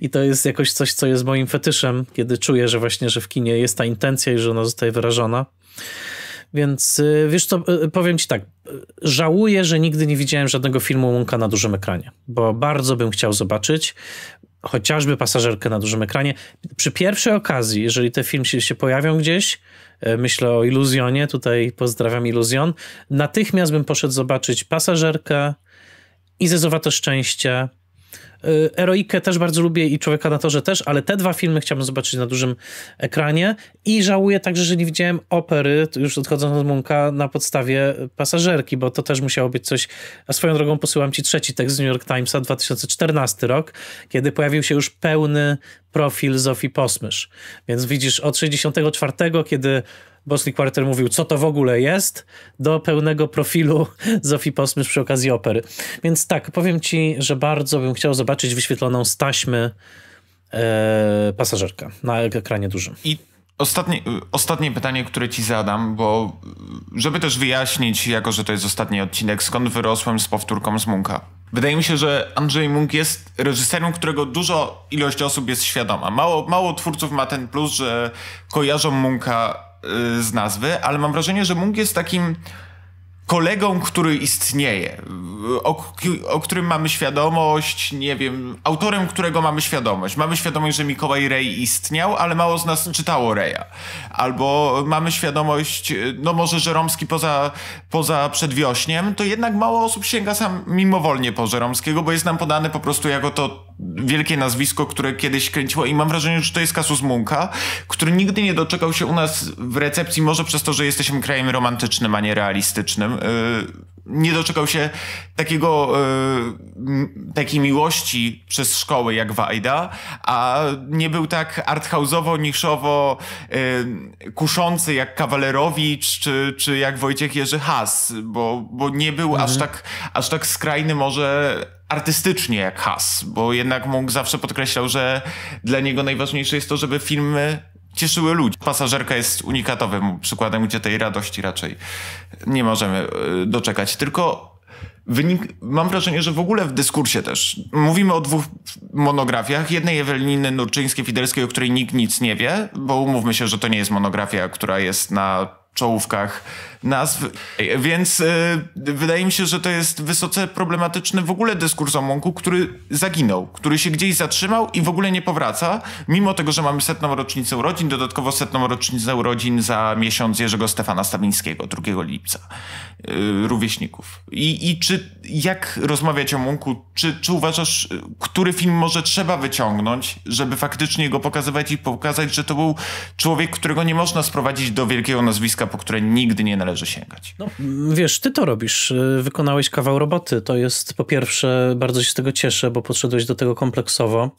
I to jest jakoś coś, co jest moim fetyszem, kiedy czuję, że właśnie, że w kinie jest ta intencja i że ona zostaje wyrażona. Więc y, wiesz co, y, y, powiem ci tak, żałuję, że nigdy nie widziałem żadnego filmu Łąka na dużym ekranie, bo bardzo bym chciał zobaczyć chociażby pasażerkę na dużym ekranie. Przy pierwszej okazji, jeżeli te filmy się, się pojawią gdzieś, myślę o Iluzjonie, tutaj pozdrawiam Iluzjon, natychmiast bym poszedł zobaczyć pasażerkę, i Zezowate Szczęście. Y, Eroikę też bardzo lubię i Człowieka na torze też, ale te dwa filmy chciałbym zobaczyć na dużym ekranie i żałuję także, że nie widziałem opery, już odchodząc od Munka, na podstawie pasażerki, bo to też musiało być coś... A swoją drogą posyłam ci trzeci tekst z New York Timesa, 2014 rok, kiedy pojawił się już pełny profil Zofii Posmysz. Więc widzisz, od 64, kiedy Bosley Quarter mówił, co to w ogóle jest, do pełnego profilu Zofii Posmysz przy okazji opery. Więc tak, powiem ci, że bardzo bym chciał zobaczyć wyświetloną staśmę e, pasażerka na ekranie dużym. I Ostatnie, ostatnie pytanie, które ci zadam, bo żeby też wyjaśnić, jako że to jest ostatni odcinek, skąd wyrosłem z powtórką z Munka. Wydaje mi się, że Andrzej Munk jest reżyserem, którego dużo ilość osób jest świadoma. Mało, mało twórców ma ten plus, że kojarzą Munka Y, z nazwy, ale mam wrażenie, że Mung jest takim kolegą, który istnieje, o, o, którym mamy świadomość, nie wiem, autorem, którego mamy świadomość. Mamy świadomość, że Mikołaj Rej istniał, ale mało z nas czytało Reja. Albo mamy świadomość, no może, że Romski poza, poza przedwiośniem, to jednak mało osób sięga sam mimowolnie po Żeromskiego, bo jest nam podany po prostu jako to wielkie nazwisko, które kiedyś kręciło i mam wrażenie, że to jest Kasus Munka, który nigdy nie doczekał się u nas w recepcji, może przez to, że jesteśmy krajem romantycznym, a nie realistycznym. E, nie doczekał się takiego, e, takiej miłości przez szkoły jak Wajda, a nie był tak arthouse'owo, niszowo e, kuszący jak Kawalerowicz czy, czy jak Wojciech Jerzy Has, bo, bo nie był mhm. aż, tak, aż tak skrajny może artystycznie jak Has, bo jednak mógł zawsze podkreślał, że dla niego najważniejsze jest to, żeby filmy cieszyły ludzi. Pasażerka jest unikatowym przykładem, gdzie tej radości raczej nie możemy e, doczekać. Tylko wynik, mam wrażenie, że w ogóle w dyskursie też mówimy o dwóch monografiach. Jednej Eweliny Nurczyńskiej-Fidelskiej, o której nikt nic nie wie, bo umówmy się, że to nie jest monografia, która jest na czołówkach nazw. Więc y, wydaje mi się, że to jest wysoce problematyczny w ogóle dyskurs o Mąku, który zaginął, który się gdzieś zatrzymał i w ogóle nie powraca, mimo tego, że mamy setną rocznicę urodzin, dodatkowo setną rocznicę urodzin za miesiąc Jerzego Stefana Stawińskiego, 2 lipca, y, rówieśników. I, I czy, jak rozmawiać o Mąku? czy, czy uważasz, e, który film może trzeba wyciągnąć, żeby faktycznie go pokazywać i pokazać, że to był człowiek, którego nie można sprowadzić do wielkiego nazwiska po które nigdy nie należy sięgać. No, wiesz, ty to robisz. Y, wykonałeś kawał roboty. To jest po pierwsze, bardzo się z tego cieszę, bo podszedłeś do tego kompleksowo.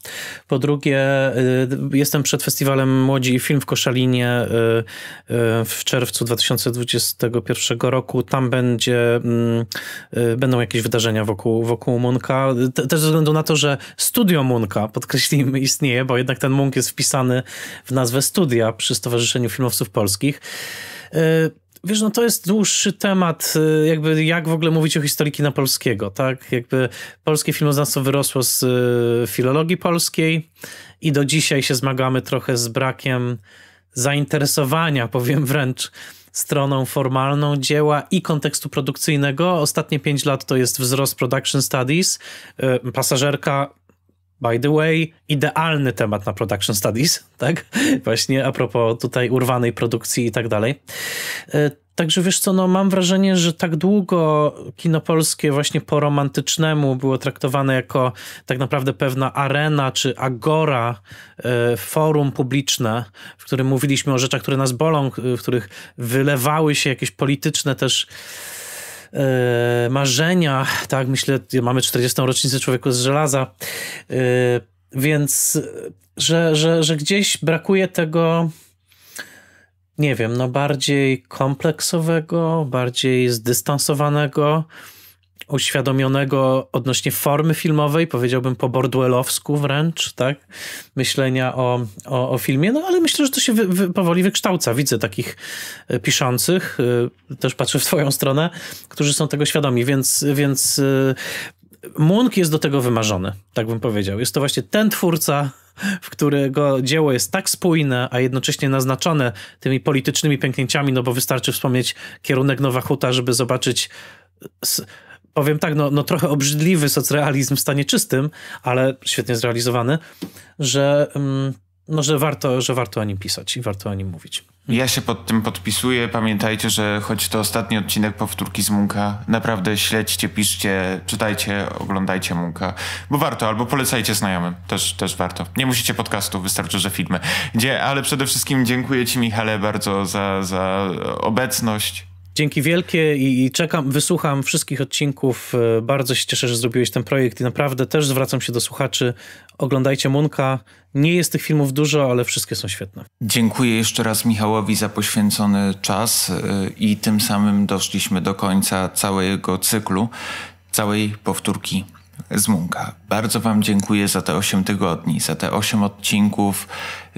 Po drugie, y, jestem przed festiwalem Młodzi i Film w Koszalinie y, w czerwcu 2021 roku. Tam będzie, mm, będą jakieś wydarzenia wokół, wokół Munka. Też ze względu na to, że studio Munka, podkreślimy, istnieje, bo jednak ten Munk jest wpisany w nazwę studia przy Stowarzyszeniu Filmowców Polskich. E, wiesz, no to jest dłuższy temat, e, jakby jak w ogóle mówić o historii kina polskiego, tak? Jakby polskie filmoznawstwo wyrosło z e, filologii polskiej i do dzisiaj się zmagamy trochę z brakiem zainteresowania, powiem wręcz, stroną formalną dzieła i kontekstu produkcyjnego. Ostatnie pięć lat to jest wzrost production studies. Pasażerka by the way, idealny temat na production studies, tak? Właśnie a propos tutaj urwanej produkcji i tak dalej. E, także wiesz co, no mam wrażenie, że tak długo kino polskie właśnie po romantycznemu było traktowane jako tak naprawdę pewna arena czy agora, e, forum publiczne, w którym mówiliśmy o rzeczach, które nas bolą, w których wylewały się jakieś polityczne też E, marzenia, tak, myślę, mamy 40. rocznicę Człowieku z Żelaza, e, więc, że, że, że gdzieś brakuje tego, nie wiem, no bardziej kompleksowego, bardziej zdystansowanego, uświadomionego odnośnie formy filmowej, powiedziałbym po bordwellowsku wręcz, tak? Myślenia o, o, o filmie, no ale myślę, że to się wy, wy, powoli wykształca. Widzę takich e, piszących, e, też patrzę w twoją stronę, którzy są tego świadomi, więc, więc e, Munk jest do tego wymarzony, tak bym powiedział. Jest to właśnie ten twórca, w którego dzieło jest tak spójne, a jednocześnie naznaczone tymi politycznymi pęknięciami, no bo wystarczy wspomnieć kierunek Nowa Huta, żeby zobaczyć powiem tak, no, no trochę obrzydliwy socrealizm w stanie czystym, ale świetnie zrealizowany, że, mm, no, że, warto, że warto o nim pisać i warto o nim mówić. Ja się pod tym podpisuję. Pamiętajcie, że choć to ostatni odcinek powtórki z Munka, naprawdę śledźcie, piszcie, czytajcie, oglądajcie Munka, bo warto, albo polecajcie znajomym, też, też warto. Nie musicie podcastu, wystarczy, że filmy. Gdzie, ale przede wszystkim dziękuję Ci, Michale, bardzo za, za obecność, Dzięki wielkie i, i, czekam, wysłucham wszystkich odcinków. E, bardzo się cieszę, że zrobiłeś ten projekt i naprawdę też zwracam się do słuchaczy. Oglądajcie Munka. Nie jest tych filmów dużo, ale wszystkie są świetne. Dziękuję jeszcze raz Michałowi za poświęcony czas e, i tym samym doszliśmy do końca całego cyklu, całej powtórki z Munka. Bardzo Wam dziękuję za te 8 tygodni, za te 8 odcinków,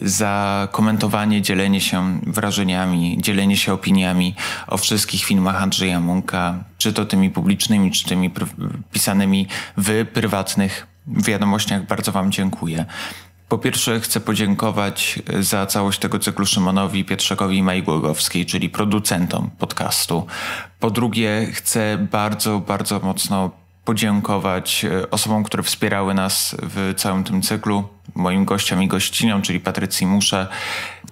za komentowanie, dzielenie się wrażeniami, dzielenie się opiniami o wszystkich filmach Andrzeja Munka, czy to tymi publicznymi, czy tymi pisanymi w prywatnych wiadomościach. Bardzo Wam dziękuję. Po pierwsze chcę podziękować e, za całość tego cyklu Szymonowi Pietrzakowi i Mai Głogowskiej, czyli producentom podcastu. Po drugie chcę bardzo, bardzo mocno podziękować e, osobom, które wspierały nas w całym tym cyklu, moim gościom i gościniom, czyli Patrycji Musze,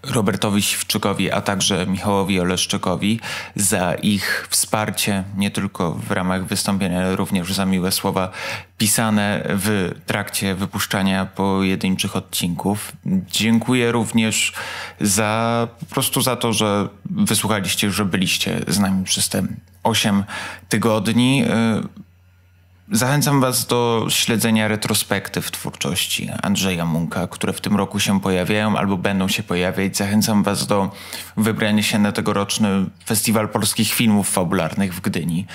Robertowi Siwczykowi, a także Michałowi Oleszczykowi za ich wsparcie, nie tylko w ramach wystąpienia, ale również za miłe słowa pisane w trakcie wypuszczania pojedynczych odcinków. Dziękuję również za po prostu za to, że wysłuchaliście, że byliście z nami przez te 8 tygodni. E, Zachęcam Was do śledzenia retrospektyw twórczości Andrzeja Munka, które w tym roku się pojawiają albo będą się pojawiać. Zachęcam Was do wybrania się na tegoroczny Festiwal Polskich Filmów Fabularnych w Gdyni,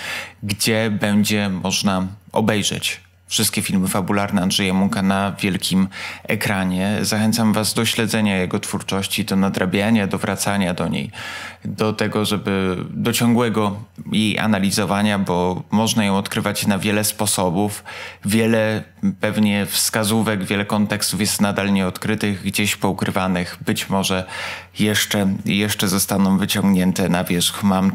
gdzie będzie można obejrzeć wszystkie filmy fabularne Andrzeja Munka na wielkim ekranie. Zachęcam Was do śledzenia jego twórczości, do nadrabiania, do wracania do niej, do tego, żeby do ciągłego jej analizowania, bo można ją odkrywać na wiele sposobów. Wiele pewnie wskazówek, wiele kontekstów jest nadal nieodkrytych, gdzieś poukrywanych. Być może jeszcze, jeszcze zostaną wyciągnięte na wierzch. Mam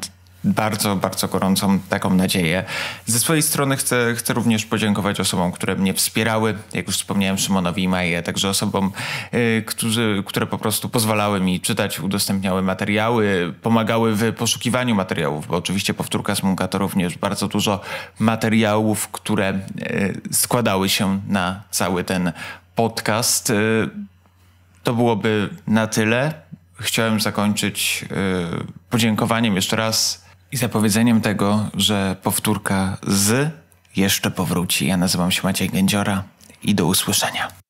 bardzo, bardzo gorącą taką nadzieję. Ze swojej strony chcę, chcę również podziękować osobom, które mnie wspierały, jak już wspomniałem Szymonowi i Maję, także osobom, y, którzy, które po prostu pozwalały mi czytać, udostępniały materiały, pomagały w poszukiwaniu materiałów, bo oczywiście powtórka z to również bardzo dużo materiałów, które y, składały się na cały ten podcast. Y, to byłoby na tyle chciałem zakończyć y, podziękowaniem jeszcze raz i zapowiedzeniem tego, że powtórka z jeszcze powróci. Ja nazywam się Maciej Gędziora i do usłyszenia.